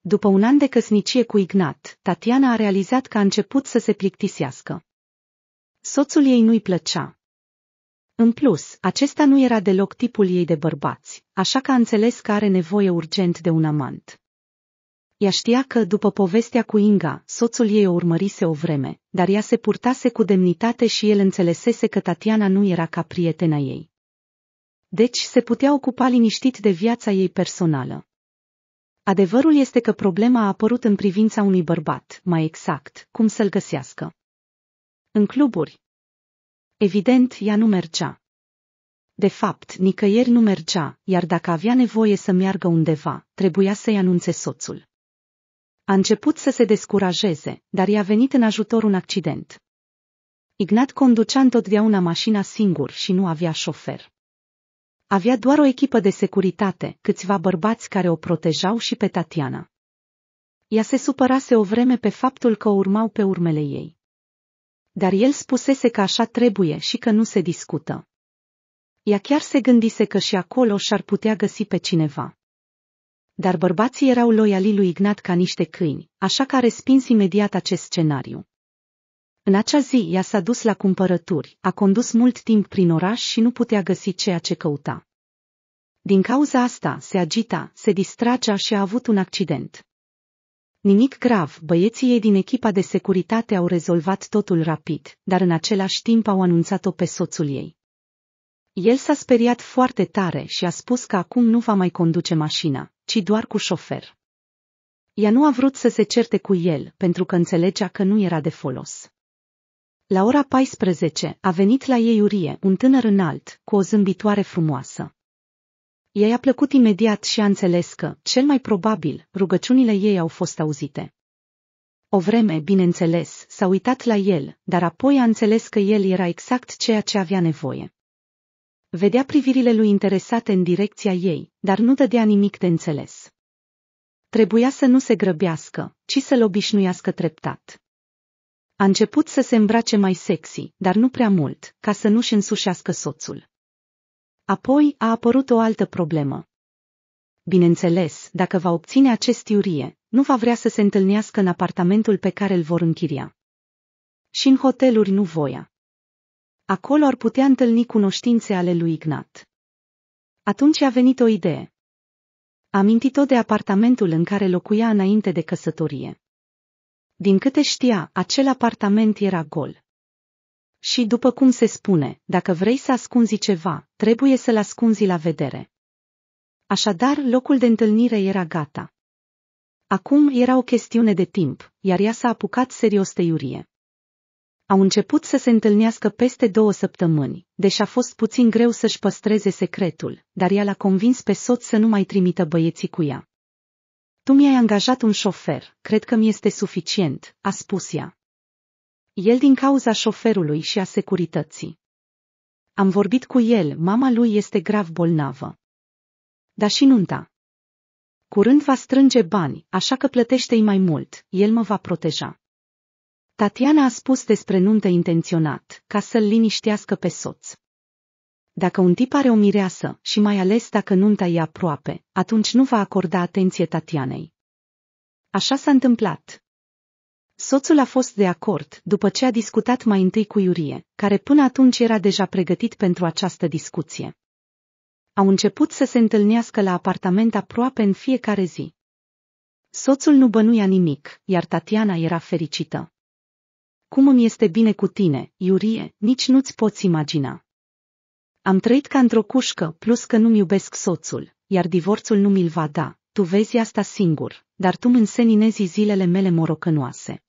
După un an de căsnicie cu Ignat, Tatiana a realizat că a început să se plictisească. Soțul ei nu-i plăcea. În plus, acesta nu era deloc tipul ei de bărbați, așa că a înțeles că are nevoie urgent de un amant. Ea știa că, după povestea cu Inga, soțul ei o urmărise o vreme, dar ea se purtase cu demnitate și el înțelesese că Tatiana nu era ca prietena ei. Deci se putea ocupa liniștit de viața ei personală. Adevărul este că problema a apărut în privința unui bărbat, mai exact, cum să-l găsească. În cluburi. Evident, ea nu mergea. De fapt, nicăieri nu mergea, iar dacă avea nevoie să meargă undeva, trebuia să-i anunțe soțul. A început să se descurajeze, dar i-a venit în ajutor un accident. Ignat conducea întotdeauna mașina singur și nu avea șofer. Avea doar o echipă de securitate, câțiva bărbați care o protejau și pe Tatiana. Ea se supărase o vreme pe faptul că o urmau pe urmele ei. Dar el spusese că așa trebuie și că nu se discută. Ea chiar se gândise că și acolo și-ar putea găsi pe cineva dar bărbații erau loiali lui Ignat ca niște câini, așa că a respins imediat acest scenariu. În acea zi ea s-a dus la cumpărături, a condus mult timp prin oraș și nu putea găsi ceea ce căuta. Din cauza asta se agita, se distragea și a avut un accident. Nimic grav, băieții ei din echipa de securitate au rezolvat totul rapid, dar în același timp au anunțat-o pe soțul ei. El s-a speriat foarte tare și a spus că acum nu va mai conduce mașina ci doar cu șofer. Ea nu a vrut să se certe cu el, pentru că înțelegea că nu era de folos. La ora 14 a venit la ei Urie, un tânăr înalt, cu o zâmbitoare frumoasă. Ea i-a plăcut imediat și a înțeles că, cel mai probabil, rugăciunile ei au fost auzite. O vreme, bineînțeles, s-a uitat la el, dar apoi a înțeles că el era exact ceea ce avea nevoie. Vedea privirile lui interesate în direcția ei, dar nu dădea nimic de înțeles. Trebuia să nu se grăbească, ci să-l obișnuiască treptat. A început să se îmbrace mai sexy, dar nu prea mult, ca să nu-și însușească soțul. Apoi a apărut o altă problemă. Bineînțeles, dacă va obține acest iurie, nu va vrea să se întâlnească în apartamentul pe care îl vor închiria. Și în hoteluri nu voia. Acolo ar putea întâlni cunoștințe ale lui Ignat. Atunci a venit o idee. Amintit-o de apartamentul în care locuia înainte de căsătorie. Din câte știa, acel apartament era gol. Și după cum se spune, dacă vrei să ascunzi ceva, trebuie să-l ascunzi la vedere. Așadar, locul de întâlnire era gata. Acum era o chestiune de timp, iar ea s-a apucat serios de iurie au început să se întâlnească peste două săptămâni, deși a fost puțin greu să-și păstreze secretul, dar ea l-a convins pe soț să nu mai trimită băieții cu ea. Tu mi-ai angajat un șofer, cred că mi-este suficient, a spus ea. El din cauza șoferului și a securității. Am vorbit cu el, mama lui este grav bolnavă. Dar și nunta. Curând va strânge bani, așa că plătește-i mai mult, el mă va proteja. Tatiana a spus despre nuntă intenționat, ca să-l liniștească pe soț. Dacă un tip are o mireasă, și mai ales dacă nunta e aproape, atunci nu va acorda atenție Tatianei. Așa s-a întâmplat. Soțul a fost de acord, după ce a discutat mai întâi cu Iurie, care până atunci era deja pregătit pentru această discuție. Au început să se întâlnească la apartament aproape în fiecare zi. Soțul nu bănuia nimic, iar Tatiana era fericită. Cum îmi este bine cu tine, Iurie, nici nu-ți poți imagina. Am trăit ca într-o cușcă, plus că nu-mi iubesc soțul, iar divorțul nu mi-l va da, tu vezi asta singur, dar tu înseninezi zilele mele morocănoase.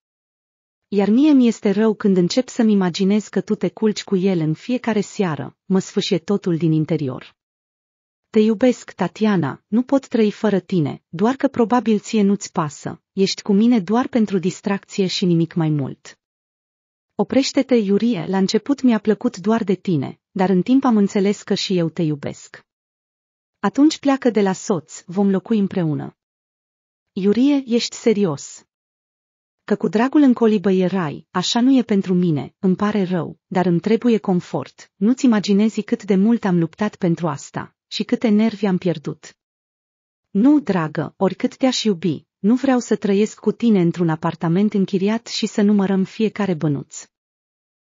Iar mie mi este rău când încep să-mi imaginez că tu te culci cu el în fiecare seară, mă sfâșie totul din interior. Te iubesc, Tatiana, nu pot trăi fără tine, doar că probabil ție nu-ți pasă, ești cu mine doar pentru distracție și nimic mai mult. Oprește-te, Iurie, la început mi-a plăcut doar de tine, dar în timp am înțeles că și eu te iubesc. Atunci pleacă de la soț, vom locui împreună. Iurie, ești serios. Că cu dragul în colibă e rai, așa nu e pentru mine, îmi pare rău, dar îmi trebuie confort, nu-ți imaginezi cât de mult am luptat pentru asta și câte nervi am pierdut. Nu, dragă, oricât te-aș iubi, nu vreau să trăiesc cu tine într-un apartament închiriat și să numărăm fiecare bănuț.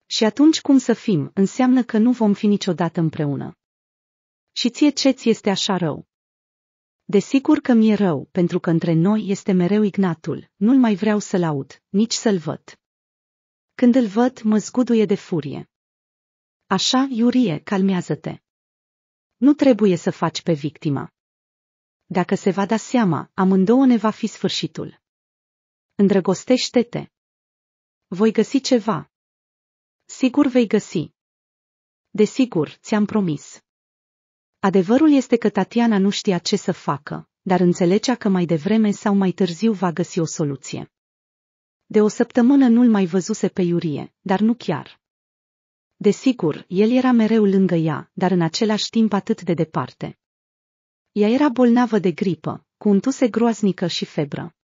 Și atunci cum să fim, înseamnă că nu vom fi niciodată împreună. Și ție ce-ți este așa rău? Desigur că mi-e rău, pentru că între noi este mereu Ignatul, nu-l mai vreau să-l aud, nici să-l văd. Când îl văd, mă zguduie de furie. Așa, Iurie, calmează-te. Nu trebuie să faci pe victima. Dacă se va da seama, amândouă ne va fi sfârșitul. Îndrăgostește-te. Voi găsi ceva. Sigur vei găsi. Desigur, ți-am promis. Adevărul este că Tatiana nu știa ce să facă, dar înțelegea că mai devreme sau mai târziu va găsi o soluție. De o săptămână nu-l mai văzuse pe Iurie, dar nu chiar. Desigur, el era mereu lângă ea, dar în același timp atât de departe. Ea era bolnavă de gripă, cu un tuse groaznică și febră.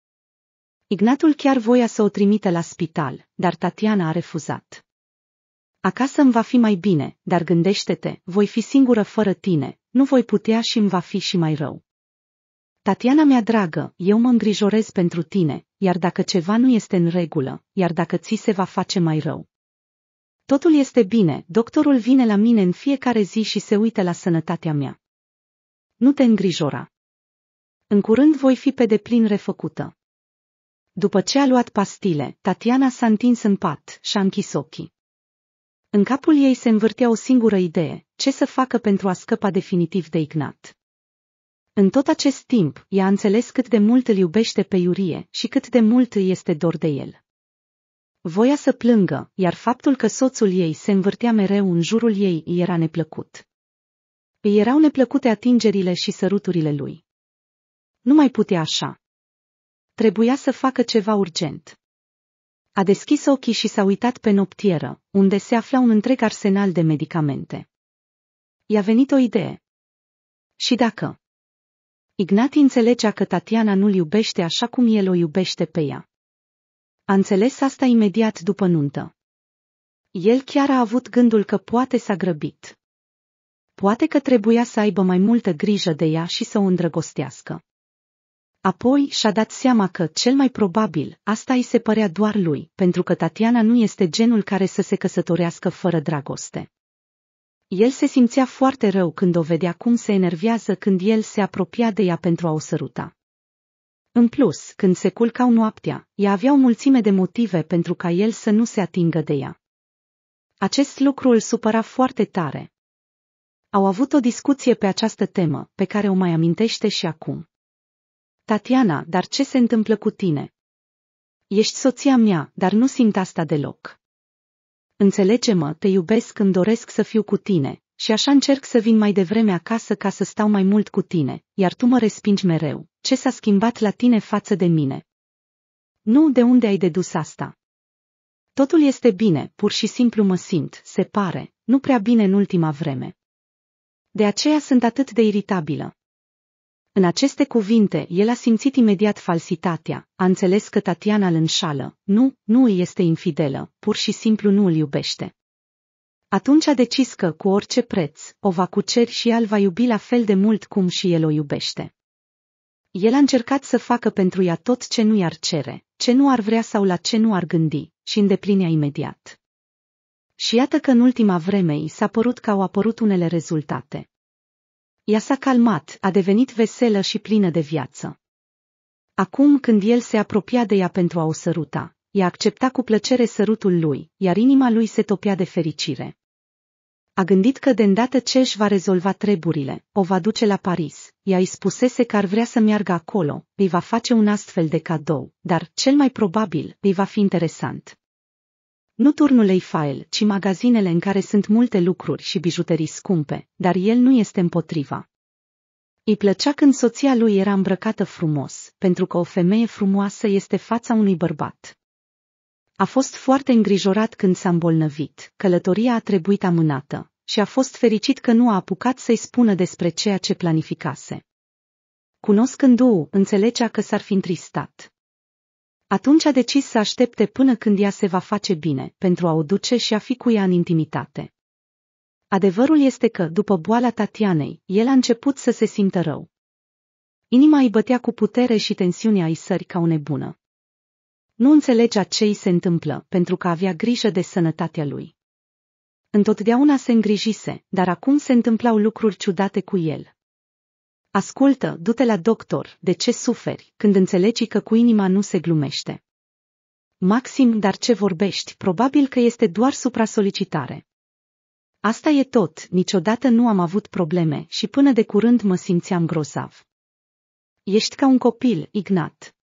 Ignatul chiar voia să o trimite la spital, dar Tatiana a refuzat. Acasă îmi va fi mai bine, dar gândește-te, voi fi singură fără tine, nu voi putea și îmi va fi și mai rău. Tatiana mea dragă, eu mă îngrijorez pentru tine, iar dacă ceva nu este în regulă, iar dacă ți se va face mai rău. Totul este bine, doctorul vine la mine în fiecare zi și se uită la sănătatea mea. Nu te îngrijora. În curând voi fi pe deplin refăcută. După ce a luat pastile, Tatiana s-a întins în pat și a închis ochii. În capul ei se învârtea o singură idee, ce să facă pentru a scăpa definitiv de Ignat. În tot acest timp, ea a înțeles cât de mult îl iubește pe Iurie și cât de mult îi este dor de el. Voia să plângă, iar faptul că soțul ei se învârtea mereu în jurul ei era neplăcut. Îi erau neplăcute atingerile și săruturile lui. Nu mai putea așa. Trebuia să facă ceva urgent. A deschis ochii și s-a uitat pe noptieră, unde se afla un întreg arsenal de medicamente. I-a venit o idee. Și dacă? Ignati înțelegea că Tatiana nu-l iubește așa cum el o iubește pe ea. A înțeles asta imediat după nuntă. El chiar a avut gândul că poate s-a grăbit. Poate că trebuia să aibă mai multă grijă de ea și să o îndrăgostească. Apoi și-a dat seama că, cel mai probabil, asta îi se părea doar lui, pentru că Tatiana nu este genul care să se căsătorească fără dragoste. El se simțea foarte rău când o vedea cum se enervează când el se apropia de ea pentru a o săruta. În plus, când se culcau noaptea, ea avea o mulțime de motive pentru ca el să nu se atingă de ea. Acest lucru îl supăra foarte tare, au avut o discuție pe această temă, pe care o mai amintește și acum. Tatiana, dar ce se întâmplă cu tine? Ești soția mea, dar nu simt asta deloc. Înțelege-mă, te iubesc când doresc să fiu cu tine, și așa încerc să vin mai devreme acasă ca să stau mai mult cu tine, iar tu mă respingi mereu. Ce s-a schimbat la tine față de mine? Nu, de unde ai dedus asta? Totul este bine, pur și simplu mă simt, se pare, nu prea bine în ultima vreme. De aceea sunt atât de iritabilă. În aceste cuvinte, el a simțit imediat falsitatea, a înțeles că Tatiana îl înșală, nu, nu îi este infidelă, pur și simplu nu îl iubește. Atunci a decis că, cu orice preț, o va cuceri și el va iubi la fel de mult cum și el o iubește. El a încercat să facă pentru ea tot ce nu i-ar cere, ce nu ar vrea sau la ce nu ar gândi, și îndeplinea imediat. Și iată că în ultima vreme i s-a părut că au apărut unele rezultate. Ea s-a calmat, a devenit veselă și plină de viață. Acum când el se apropia de ea pentru a o săruta, ea accepta cu plăcere sărutul lui, iar inima lui se topea de fericire. A gândit că de îndată ce își va rezolva treburile, o va duce la Paris. Ea îi spusese că ar vrea să meargă acolo, îi va face un astfel de cadou, dar, cel mai probabil, îi va fi interesant. Nu turnul Eiffel, ci magazinele în care sunt multe lucruri și bijuterii scumpe, dar el nu este împotriva. Îi plăcea când soția lui era îmbrăcată frumos, pentru că o femeie frumoasă este fața unui bărbat. A fost foarte îngrijorat când s-a îmbolnăvit, călătoria a trebuit amânată, și a fost fericit că nu a apucat să-i spună despre ceea ce planificase. Cunoscându-o, înțelegea că s-ar fi întristat. Atunci a decis să aștepte până când ea se va face bine, pentru a o duce și a fi cu ea în intimitate. Adevărul este că, după boala Tatianei, el a început să se simtă rău. Inima îi bătea cu putere și tensiunea îi sări ca o nebună. Nu înțelegea ce îi se întâmplă, pentru că avea grijă de sănătatea lui. Întotdeauna se îngrijise, dar acum se întâmplau lucruri ciudate cu el. Ascultă, du-te la doctor, de ce suferi, când înțelegi că cu inima nu se glumește. Maxim, dar ce vorbești, probabil că este doar supra-solicitare. Asta e tot, niciodată nu am avut probleme și până de curând mă simțeam grozav. Ești ca un copil, Ignat.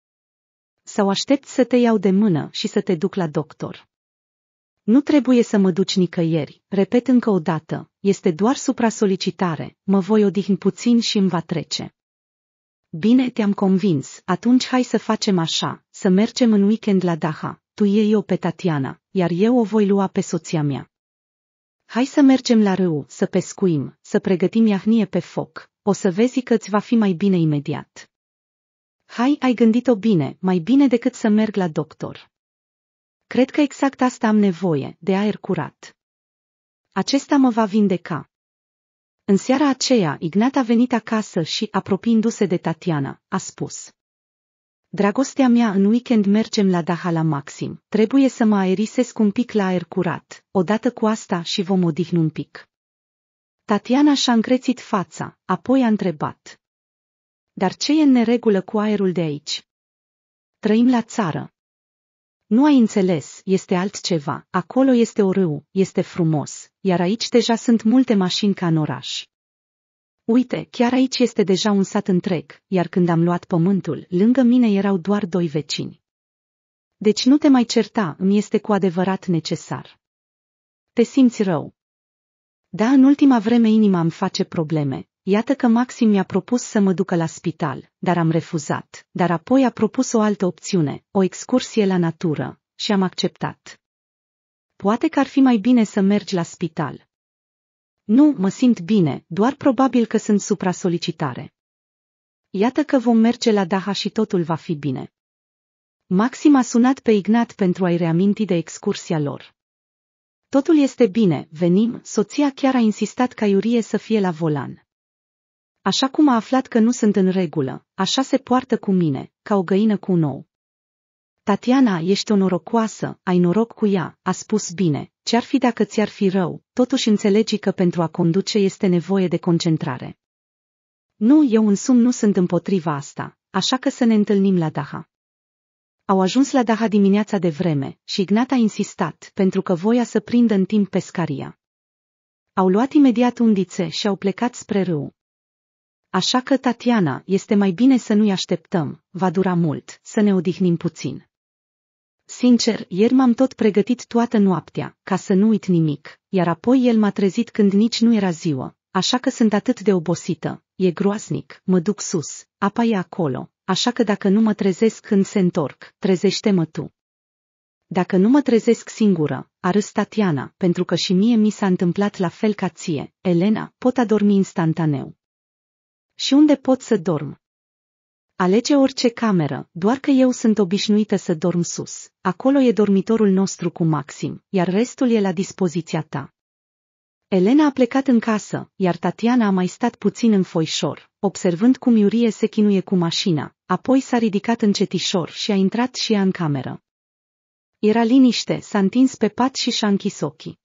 Sau aștept să te iau de mână și să te duc la doctor. Nu trebuie să mă duci nicăieri, repet încă o dată, este doar supra-solicitare, mă voi odihni puțin și îmi va trece. Bine, te-am convins, atunci hai să facem așa, să mergem în weekend la Daha, tu iei-o pe Tatiana, iar eu o voi lua pe soția mea. Hai să mergem la râu, să pescuim, să pregătim iahnie pe foc, o să vezi că îți va fi mai bine imediat. Hai, ai gândit-o bine, mai bine decât să merg la doctor. Cred că exact asta am nevoie, de aer curat. Acesta mă va vindeca. În seara aceea, Ignat a venit acasă și, apropiindu-se de Tatiana, a spus. Dragostea mea, în weekend mergem la Daha la Maxim. Trebuie să mă aerisesc un pic la aer curat. Odată cu asta și vom odihni un pic. Tatiana și-a încrețit fața, apoi a întrebat. Dar ce e în neregulă cu aerul de aici? Trăim la țară, nu ai înțeles, este altceva, acolo este o râu, este frumos, iar aici deja sunt multe mașini ca în oraș. Uite, chiar aici este deja un sat întreg, iar când am luat pământul, lângă mine erau doar doi vecini. Deci nu te mai certa, îmi este cu adevărat necesar. Te simți rău. Da, în ultima vreme inima îmi face probleme, Iată că Maxim mi-a propus să mă ducă la spital, dar am refuzat, dar apoi a propus o altă opțiune, o excursie la natură, și am acceptat. Poate că ar fi mai bine să mergi la spital. Nu, mă simt bine, doar probabil că sunt supra-solicitare. Iată că vom merge la Daha și totul va fi bine. Maxim a sunat pe Ignat pentru a-i reaminti de excursia lor. Totul este bine, venim, soția chiar a insistat ca Iurie să fie la volan. Așa cum a aflat că nu sunt în regulă, așa se poartă cu mine, ca o găină cu un ou. Tatiana, ești o norocoasă, ai noroc cu ea, a spus bine, ce-ar fi dacă ți-ar fi rău, totuși înțelegi că pentru a conduce este nevoie de concentrare. Nu, eu însumi nu sunt împotriva asta, așa că să ne întâlnim la Daha. Au ajuns la Daha dimineața de vreme și Ignat a insistat pentru că voia să prindă în timp pescaria. Au luat imediat undițe și au plecat spre râu. Așa că, Tatiana, este mai bine să nu-i așteptăm, va dura mult, să ne odihnim puțin. Sincer, ieri m-am tot pregătit toată noaptea, ca să nu uit nimic, iar apoi el m-a trezit când nici nu era ziua, așa că sunt atât de obosită, e groaznic, mă duc sus, apa e acolo, așa că dacă nu mă trezesc când se întorc, trezește-mă tu. Dacă nu mă trezesc singură, a râs Tatiana, pentru că și mie mi s-a întâmplat la fel ca ție, Elena, pot adormi instantaneu și unde pot să dorm. Alege orice cameră, doar că eu sunt obișnuită să dorm sus. Acolo e dormitorul nostru cu Maxim, iar restul e la dispoziția ta. Elena a plecat în casă, iar Tatiana a mai stat puțin în foișor, observând cum Iurie se chinuie cu mașina, apoi s-a ridicat cetișor și a intrat și ea în cameră. Era liniște, s-a întins pe pat și și-a închis ochii.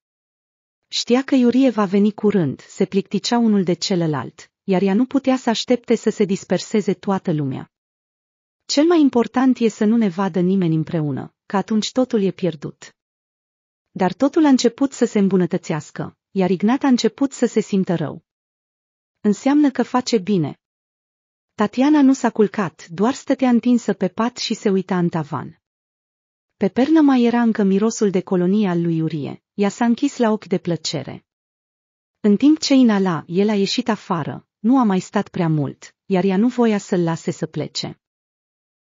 Știa că Iurie va veni curând, se plicticea unul de celălalt, iar ea nu putea să aștepte să se disperseze toată lumea. Cel mai important e să nu ne vadă nimeni împreună, că atunci totul e pierdut. Dar totul a început să se îmbunătățească, iar Ignat a început să se simtă rău. Înseamnă că face bine. Tatiana nu s-a culcat, doar stătea întinsă pe pat și se uita în tavan. Pe pernă mai era încă mirosul de colonie al lui Iurie, ea s-a închis la ochi de plăcere. În timp ce inala, el a ieșit afară, nu a mai stat prea mult, iar ea nu voia să-l lase să plece.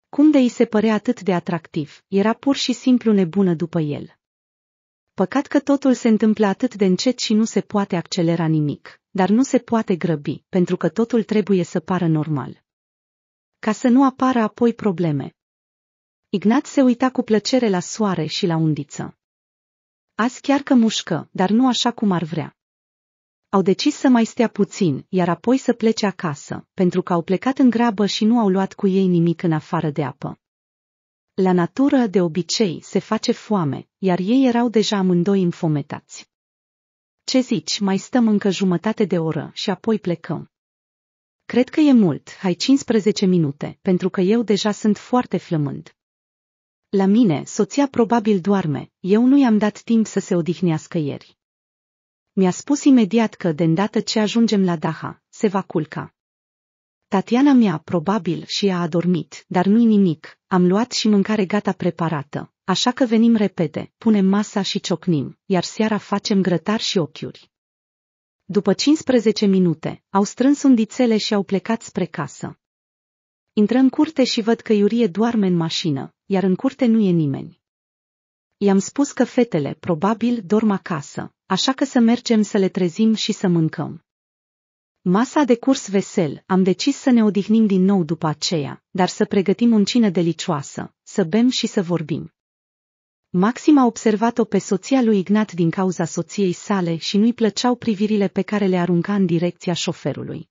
Cum de îi se părea atât de atractiv, era pur și simplu nebună după el. Păcat că totul se întâmplă atât de încet și nu se poate accelera nimic, dar nu se poate grăbi, pentru că totul trebuie să pară normal. Ca să nu apară apoi probleme. Ignat se uita cu plăcere la soare și la undiță. Azi chiar că mușcă, dar nu așa cum ar vrea. Au decis să mai stea puțin, iar apoi să plece acasă, pentru că au plecat în grabă și nu au luat cu ei nimic în afară de apă. La natură, de obicei, se face foame, iar ei erau deja amândoi înfometați. Ce zici, mai stăm încă jumătate de oră și apoi plecăm. Cred că e mult, hai 15 minute, pentru că eu deja sunt foarte flămând. La mine, soția probabil doarme, eu nu i-am dat timp să se odihnească ieri. Mi-a spus imediat că, de îndată ce ajungem la Daha, se va culca. Tatiana mea probabil și a adormit, dar nu-i nimic, am luat și mâncare gata preparată, așa că venim repede, punem masa și ciocnim, iar seara facem grătar și ochiuri. După 15 minute, au strâns undițele și au plecat spre casă. Intră în curte și văd că Iurie doarme în mașină, iar în curte nu e nimeni i-am spus că fetele probabil dorm acasă, așa că să mergem să le trezim și să mâncăm. Masa de curs vesel, am decis să ne odihnim din nou după aceea, dar să pregătim un cină delicioasă, să bem și să vorbim. Maxim a observat-o pe soția lui Ignat din cauza soției sale și nu-i plăceau privirile pe care le arunca în direcția șoferului.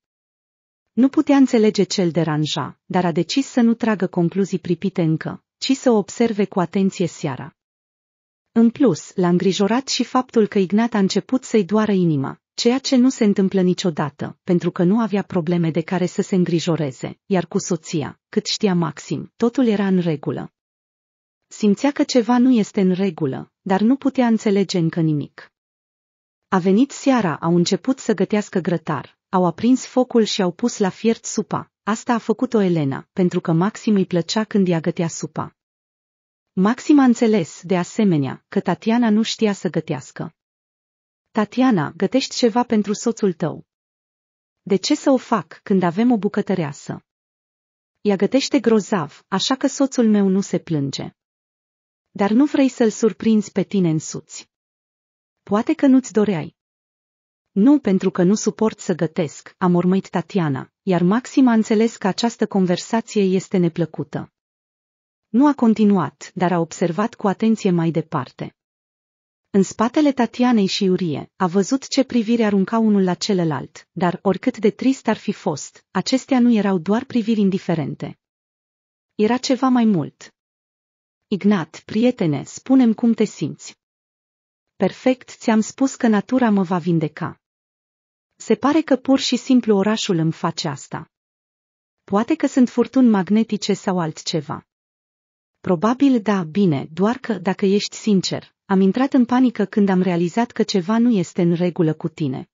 Nu putea înțelege ce îl deranja, dar a decis să nu tragă concluzii pripite încă, ci să o observe cu atenție seara. În plus, l-a îngrijorat și faptul că Ignat a început să-i doară inima, ceea ce nu se întâmplă niciodată, pentru că nu avea probleme de care să se îngrijoreze, iar cu soția, cât știa Maxim, totul era în regulă. Simțea că ceva nu este în regulă, dar nu putea înțelege încă nimic. A venit seara, au început să gătească grătar, au aprins focul și au pus la fiert supa. Asta a făcut-o Elena, pentru că Maxim îi plăcea când ea gătea supa. Maxim a înțeles, de asemenea, că Tatiana nu știa să gătească. Tatiana, gătești ceva pentru soțul tău. De ce să o fac când avem o bucătăreasă? Ea gătește grozav, așa că soțul meu nu se plânge. Dar nu vrei să-l surprinzi pe tine însuți. Poate că nu-ți doreai. Nu pentru că nu suport să gătesc, a mormăit Tatiana, iar Maxim a înțeles că această conversație este neplăcută. Nu a continuat, dar a observat cu atenție mai departe. În spatele Tatianei și Iurie, a văzut ce privire arunca unul la celălalt, dar, oricât de trist ar fi fost, acestea nu erau doar priviri indiferente. Era ceva mai mult. Ignat, prietene, spunem cum te simți. Perfect, ți-am spus că natura mă va vindeca. Se pare că pur și simplu orașul îmi face asta. Poate că sunt furtuni magnetice sau altceva. Probabil da, bine, doar că, dacă ești sincer, am intrat în panică când am realizat că ceva nu este în regulă cu tine.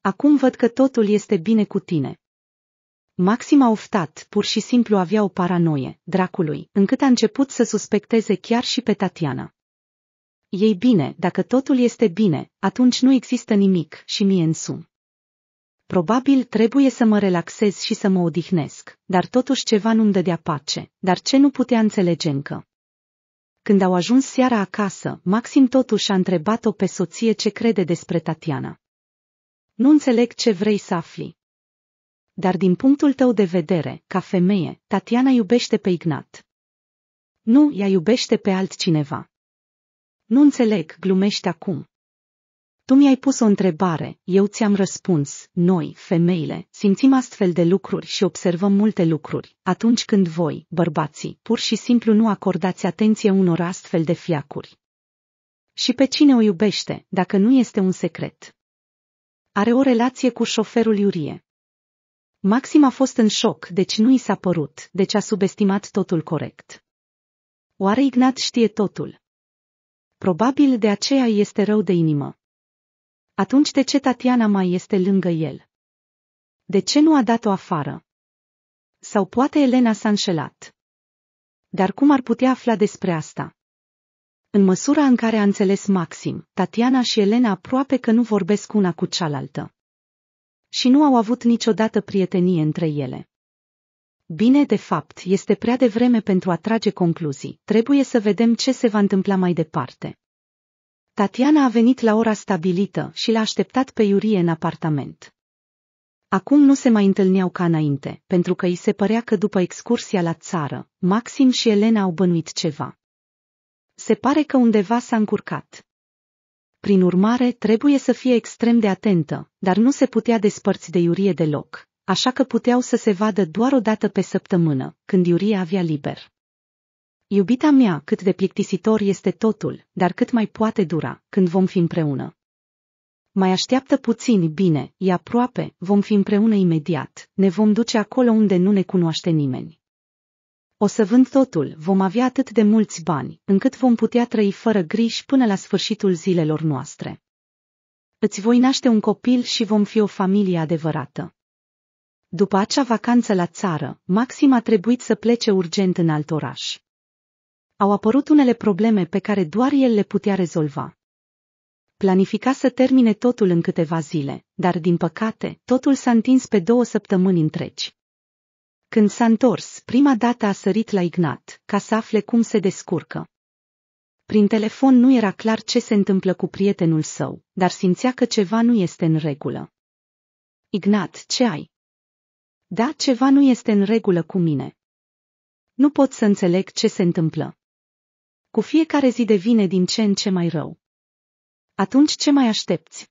Acum văd că totul este bine cu tine. Maxim a oftat, pur și simplu avea o paranoie, dracului, încât a început să suspecteze chiar și pe Tatiana. Ei bine, dacă totul este bine, atunci nu există nimic și mie însumi. Probabil trebuie să mă relaxez și să mă odihnesc, dar totuși ceva nu-mi dădea pace, dar ce nu putea înțelege încă. Când au ajuns seara acasă, Maxim totuși a întrebat-o pe soție ce crede despre Tatiana. Nu înțeleg ce vrei să afli. Dar din punctul tău de vedere, ca femeie, Tatiana iubește pe Ignat. Nu, ea iubește pe altcineva. Nu înțeleg, glumește acum. Tu mi-ai pus o întrebare, eu ți-am răspuns, noi, femeile, simțim astfel de lucruri și observăm multe lucruri, atunci când voi, bărbații, pur și simplu nu acordați atenție unor astfel de fiacuri. Și pe cine o iubește, dacă nu este un secret? Are o relație cu șoferul Iurie. Maxim a fost în șoc, deci nu i s-a părut, deci a subestimat totul corect. Oare Ignat știe totul? Probabil de aceea este rău de inimă. Atunci de ce Tatiana mai este lângă el? De ce nu a dat-o afară? Sau poate Elena s-a înșelat? Dar cum ar putea afla despre asta? În măsura în care a înțeles Maxim, Tatiana și Elena aproape că nu vorbesc una cu cealaltă. Și nu au avut niciodată prietenie între ele. Bine, de fapt, este prea devreme pentru a trage concluzii. Trebuie să vedem ce se va întâmpla mai departe. Tatiana a venit la ora stabilită și l-a așteptat pe Iurie în apartament. Acum nu se mai întâlneau ca înainte, pentru că îi se părea că după excursia la țară, Maxim și Elena au bănuit ceva. Se pare că undeva s-a încurcat. Prin urmare, trebuie să fie extrem de atentă, dar nu se putea despărți de Iurie deloc, așa că puteau să se vadă doar o dată pe săptămână, când Iurie avea liber. Iubita mea, cât de plictisitor este totul, dar cât mai poate dura, când vom fi împreună. Mai așteaptă puțin, bine, e aproape, vom fi împreună imediat, ne vom duce acolo unde nu ne cunoaște nimeni. O să vând totul, vom avea atât de mulți bani, încât vom putea trăi fără griji până la sfârșitul zilelor noastre. Îți voi naște un copil și vom fi o familie adevărată. După acea vacanță la țară, Maxim a trebuit să plece urgent în alt oraș au apărut unele probleme pe care doar el le putea rezolva. Planifica să termine totul în câteva zile, dar din păcate, totul s-a întins pe două săptămâni întregi. Când s-a întors, prima dată a sărit la Ignat, ca să afle cum se descurcă. Prin telefon nu era clar ce se întâmplă cu prietenul său, dar simțea că ceva nu este în regulă. Ignat, ce ai? Da, ceva nu este în regulă cu mine. Nu pot să înțeleg ce se întâmplă. Cu fiecare zi devine din ce în ce mai rău. Atunci ce mai aștepți?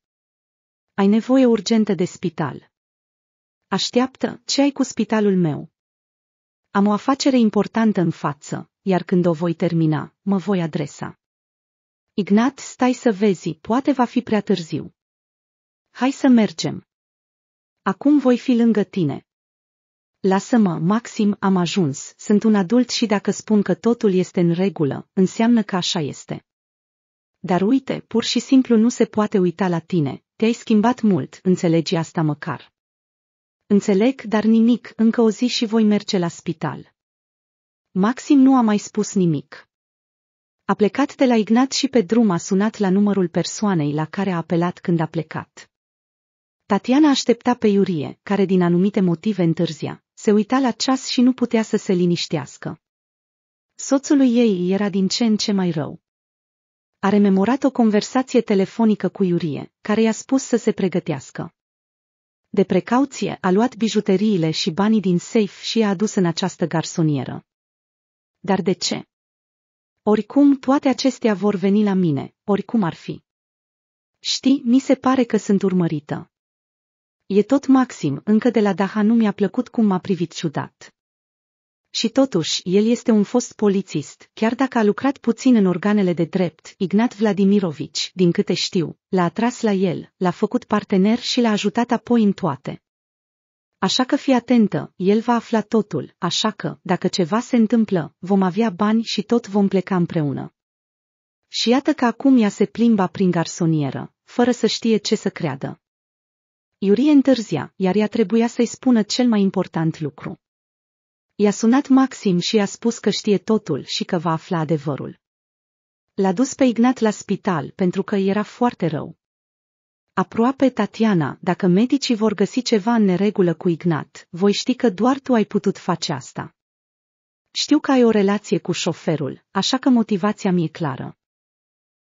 Ai nevoie urgentă de spital. Așteaptă, ce ai cu spitalul meu? Am o afacere importantă în față, iar când o voi termina, mă voi adresa. Ignat, stai să vezi, poate va fi prea târziu. Hai să mergem. Acum voi fi lângă tine, Lasă-mă, Maxim, am ajuns, sunt un adult și dacă spun că totul este în regulă, înseamnă că așa este. Dar uite, pur și simplu nu se poate uita la tine, te-ai schimbat mult, înțelegi asta măcar. Înțeleg, dar nimic, încă o zi și voi merge la spital. Maxim nu a mai spus nimic. A plecat de la Ignat și pe drum a sunat la numărul persoanei la care a apelat când a plecat. Tatiana aștepta pe Iurie, care din anumite motive întârzia. Se uita la ceas și nu putea să se liniștească. Soțului ei era din ce în ce mai rău. A rememorat o conversație telefonică cu Iurie, care i-a spus să se pregătească. De precauție a luat bijuteriile și banii din safe și i-a adus în această garsonieră. Dar de ce? Oricum, toate acestea vor veni la mine, oricum ar fi. Știi, mi se pare că sunt urmărită. E tot Maxim, încă de la Daha nu mi-a plăcut cum m-a privit ciudat. Și totuși, el este un fost polițist, chiar dacă a lucrat puțin în organele de drept, Ignat Vladimirovici, din câte știu, l-a atras la el, l-a făcut partener și l-a ajutat apoi în toate. Așa că fii atentă, el va afla totul, așa că, dacă ceva se întâmplă, vom avea bani și tot vom pleca împreună. Și iată că acum ea se plimba prin garsonieră, fără să știe ce să creadă. Iurie întârzia, iar ea trebuia să-i spună cel mai important lucru. I-a sunat Maxim și i-a spus că știe totul și că va afla adevărul. L-a dus pe Ignat la spital pentru că era foarte rău. Aproape Tatiana, dacă medicii vor găsi ceva în neregulă cu Ignat, voi ști că doar tu ai putut face asta. Știu că ai o relație cu șoferul, așa că motivația mi-e clară.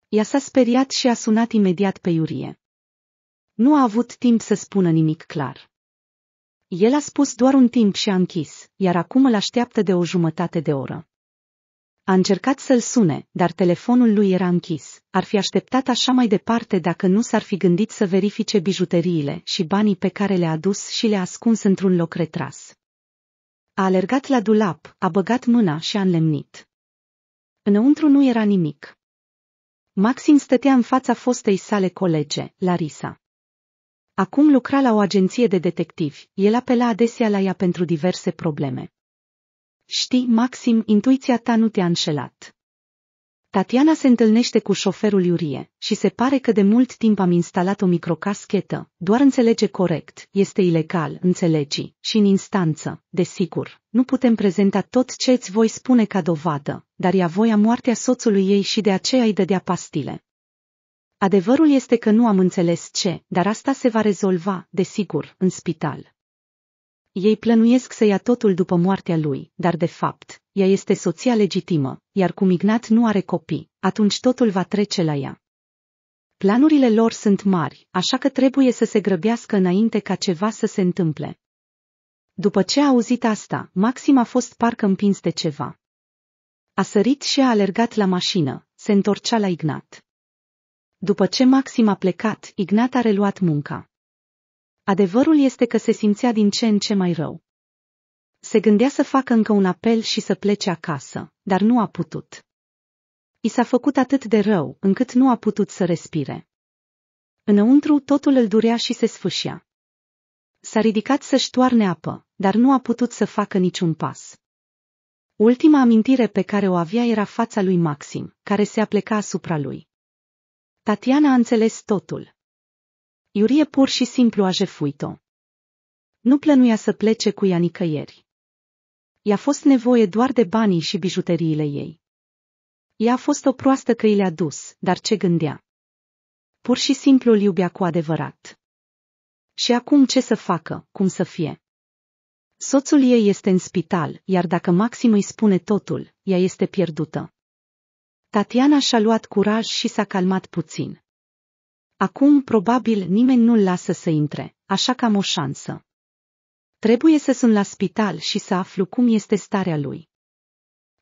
Ea s-a speriat și a sunat imediat pe Iurie. Nu a avut timp să spună nimic clar. El a spus doar un timp și a închis, iar acum îl așteaptă de o jumătate de oră. A încercat să-l sune, dar telefonul lui era închis. Ar fi așteptat așa mai departe dacă nu s-ar fi gândit să verifice bijuteriile și banii pe care le-a dus și le-a ascuns într-un loc retras. A alergat la dulap, a băgat mâna și a înlemnit. Înăuntru nu era nimic. Maxim stătea în fața fostei sale colege, Larisa. Acum lucra la o agenție de detectivi, el apela adesea la ea pentru diverse probleme. Știi, Maxim, intuiția ta nu te-a înșelat. Tatiana se întâlnește cu șoferul Iurie și se pare că de mult timp am instalat o microcaschetă, doar înțelege corect, este ilegal, înțelegi, și în instanță, desigur. Nu putem prezenta tot ce îți voi spune ca dovadă, dar ea voia moartea soțului ei și de aceea îi dădea pastile. Adevărul este că nu am înțeles ce, dar asta se va rezolva, desigur, în spital. Ei plănuiesc să ia totul după moartea lui, dar de fapt, ea este soția legitimă, iar cum Ignat nu are copii, atunci totul va trece la ea. Planurile lor sunt mari, așa că trebuie să se grăbească înainte ca ceva să se întâmple. După ce a auzit asta, Maxim a fost parcă împins de ceva. A sărit și a alergat la mașină, se întorcea la Ignat. După ce Maxim a plecat, Ignat a reluat munca. Adevărul este că se simțea din ce în ce mai rău. Se gândea să facă încă un apel și să plece acasă, dar nu a putut. I s-a făcut atât de rău, încât nu a putut să respire. Înăuntru totul îl durea și se sfâșia. S-a ridicat să-și toarne apă, dar nu a putut să facă niciun pas. Ultima amintire pe care o avea era fața lui Maxim, care se apleca asupra lui. Tatiana a înțeles totul. Iurie pur și simplu a jefuit-o. Nu plănuia să plece cu ea nicăieri. I-a fost nevoie doar de banii și bijuteriile ei. Ea a fost o proastă că i le-a dus, dar ce gândea? Pur și simplu îl iubea cu adevărat. Și acum ce să facă, cum să fie? Soțul ei este în spital, iar dacă Maxim îi spune totul, ea este pierdută. Tatiana și-a luat curaj și s-a calmat puțin. Acum probabil nimeni nu-l lasă să intre, așa că am o șansă. Trebuie să sunt la spital și să aflu cum este starea lui.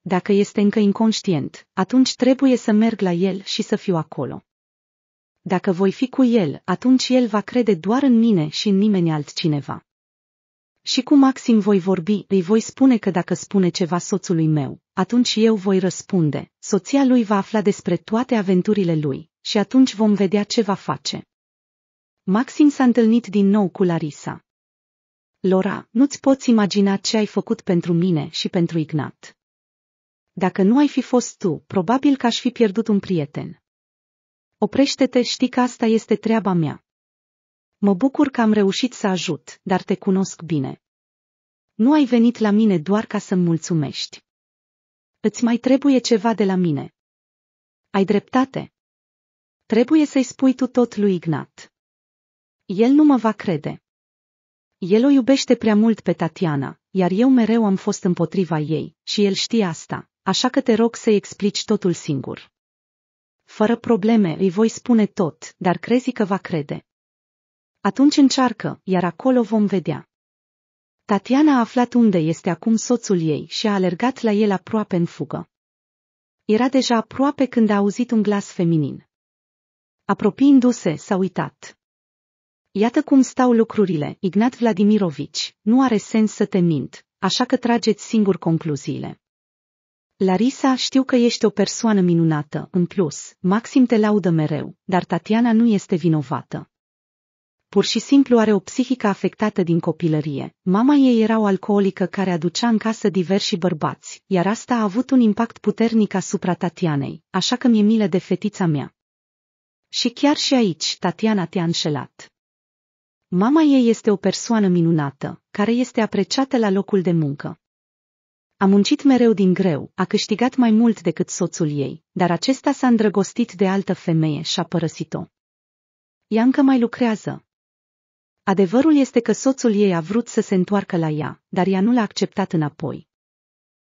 Dacă este încă inconștient, atunci trebuie să merg la el și să fiu acolo. Dacă voi fi cu el, atunci el va crede doar în mine și în nimeni altcineva. Și cu Maxim voi vorbi, îi voi spune că dacă spune ceva soțului meu, atunci eu voi răspunde, soția lui va afla despre toate aventurile lui și atunci vom vedea ce va face. Maxim s-a întâlnit din nou cu Larisa. Lora, nu-ți poți imagina ce ai făcut pentru mine și pentru Ignat. Dacă nu ai fi fost tu, probabil că aș fi pierdut un prieten. Oprește-te, știi că asta este treaba mea. Mă bucur că am reușit să ajut, dar te cunosc bine. Nu ai venit la mine doar ca să-mi mulțumești. Îți mai trebuie ceva de la mine. Ai dreptate. Trebuie să-i spui tu tot lui Ignat. El nu mă va crede. El o iubește prea mult pe Tatiana, iar eu mereu am fost împotriva ei, și el știe asta, așa că te rog să-i explici totul singur. Fără probleme îi voi spune tot, dar crezi că va crede. Atunci încearcă, iar acolo vom vedea. Tatiana a aflat unde este acum soțul ei și a alergat la el aproape în fugă. Era deja aproape când a auzit un glas feminin. Apropiindu-se, s-a uitat. Iată cum stau lucrurile, Ignat Vladimirovici, nu are sens să te mint, așa că trageți singur concluziile. Larisa, știu că ești o persoană minunată, în plus, Maxim te laudă mereu, dar Tatiana nu este vinovată pur și simplu are o psihică afectată din copilărie. Mama ei era o alcoolică care aducea în casă diversi bărbați, iar asta a avut un impact puternic asupra Tatianei, așa că mi-e milă de fetița mea. Și chiar și aici, Tatiana te-a înșelat. Mama ei este o persoană minunată, care este apreciată la locul de muncă. A muncit mereu din greu, a câștigat mai mult decât soțul ei, dar acesta s-a îndrăgostit de altă femeie și a părăsit-o. Ea încă mai lucrează, Adevărul este că soțul ei a vrut să se întoarcă la ea, dar ea nu l-a acceptat înapoi.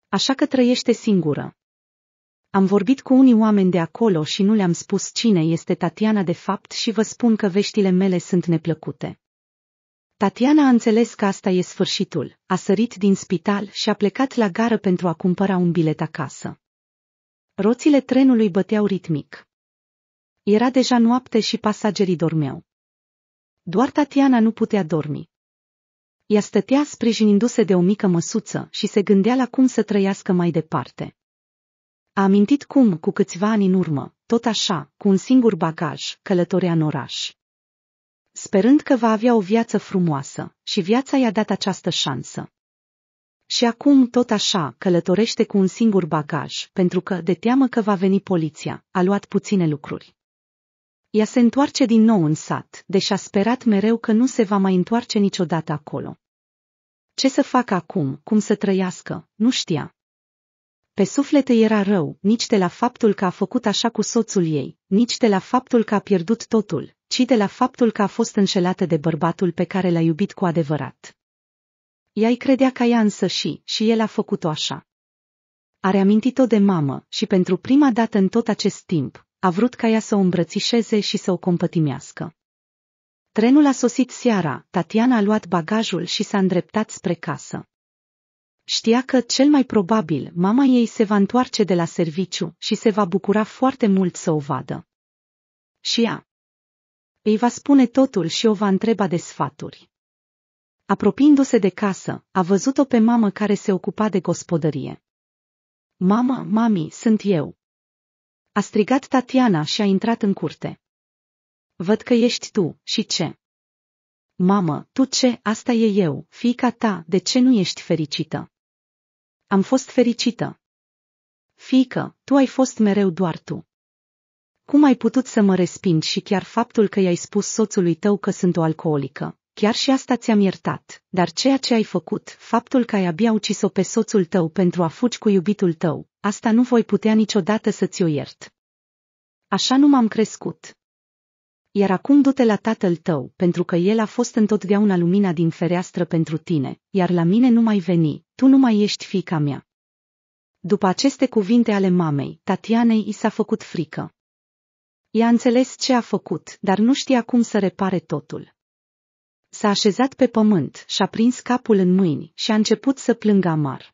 Așa că trăiește singură. Am vorbit cu unii oameni de acolo și nu le-am spus cine este Tatiana de fapt și vă spun că veștile mele sunt neplăcute. Tatiana a înțeles că asta e sfârșitul, a sărit din spital și a plecat la gară pentru a cumpăra un bilet acasă. Roțile trenului băteau ritmic. Era deja noapte și pasagerii dormeau. Doar Tatiana nu putea dormi. Ea stătea sprijinindu-se de o mică măsuță și se gândea la cum să trăiască mai departe. A amintit cum, cu câțiva ani în urmă, tot așa, cu un singur bagaj, călătorea în oraș. Sperând că va avea o viață frumoasă, și viața i-a dat această șansă. Și acum tot așa călătorește cu un singur bagaj, pentru că, de teamă că va veni poliția, a luat puține lucruri ea se întoarce din nou în sat, deși a sperat mereu că nu se va mai întoarce niciodată acolo. Ce să facă acum, cum să trăiască, nu știa. Pe suflete era rău, nici de la faptul că a făcut așa cu soțul ei, nici de la faptul că a pierdut totul, ci de la faptul că a fost înșelată de bărbatul pe care l-a iubit cu adevărat. Ea îi credea ca ea însă și, și el a făcut-o așa. A reamintit-o de mamă și pentru prima dată în tot acest timp, a vrut ca ea să o îmbrățișeze și să o compătimească. Trenul a sosit seara, Tatiana a luat bagajul și s-a îndreptat spre casă. Știa că, cel mai probabil, mama ei se va întoarce de la serviciu și se va bucura foarte mult să o vadă. Și ea. Îi va spune totul și o va întreba de sfaturi. Apropiindu-se de casă, a văzut-o pe mamă care se ocupa de gospodărie. Mama, mami, sunt eu. A strigat Tatiana și a intrat în curte. Văd că ești tu, și ce? Mamă, tu ce, asta e eu, fiica ta, de ce nu ești fericită? Am fost fericită. Fică, tu ai fost mereu doar tu. Cum ai putut să mă respingi și chiar faptul că i-ai spus soțului tău că sunt o alcoolică? Chiar și asta ți-am iertat, dar ceea ce ai făcut, faptul că ai abia ucis-o pe soțul tău pentru a fugi cu iubitul tău, asta nu voi putea niciodată să ți-o iert. Așa nu m-am crescut. Iar acum du-te la tatăl tău, pentru că el a fost întotdeauna lumina din fereastră pentru tine, iar la mine nu mai veni, tu nu mai ești fica mea. După aceste cuvinte ale mamei, Tatianei i s-a făcut frică. Ea a înțeles ce a făcut, dar nu știa cum să repare totul. S-a așezat pe pământ, și-a prins capul în mâini și a început să plângă amar.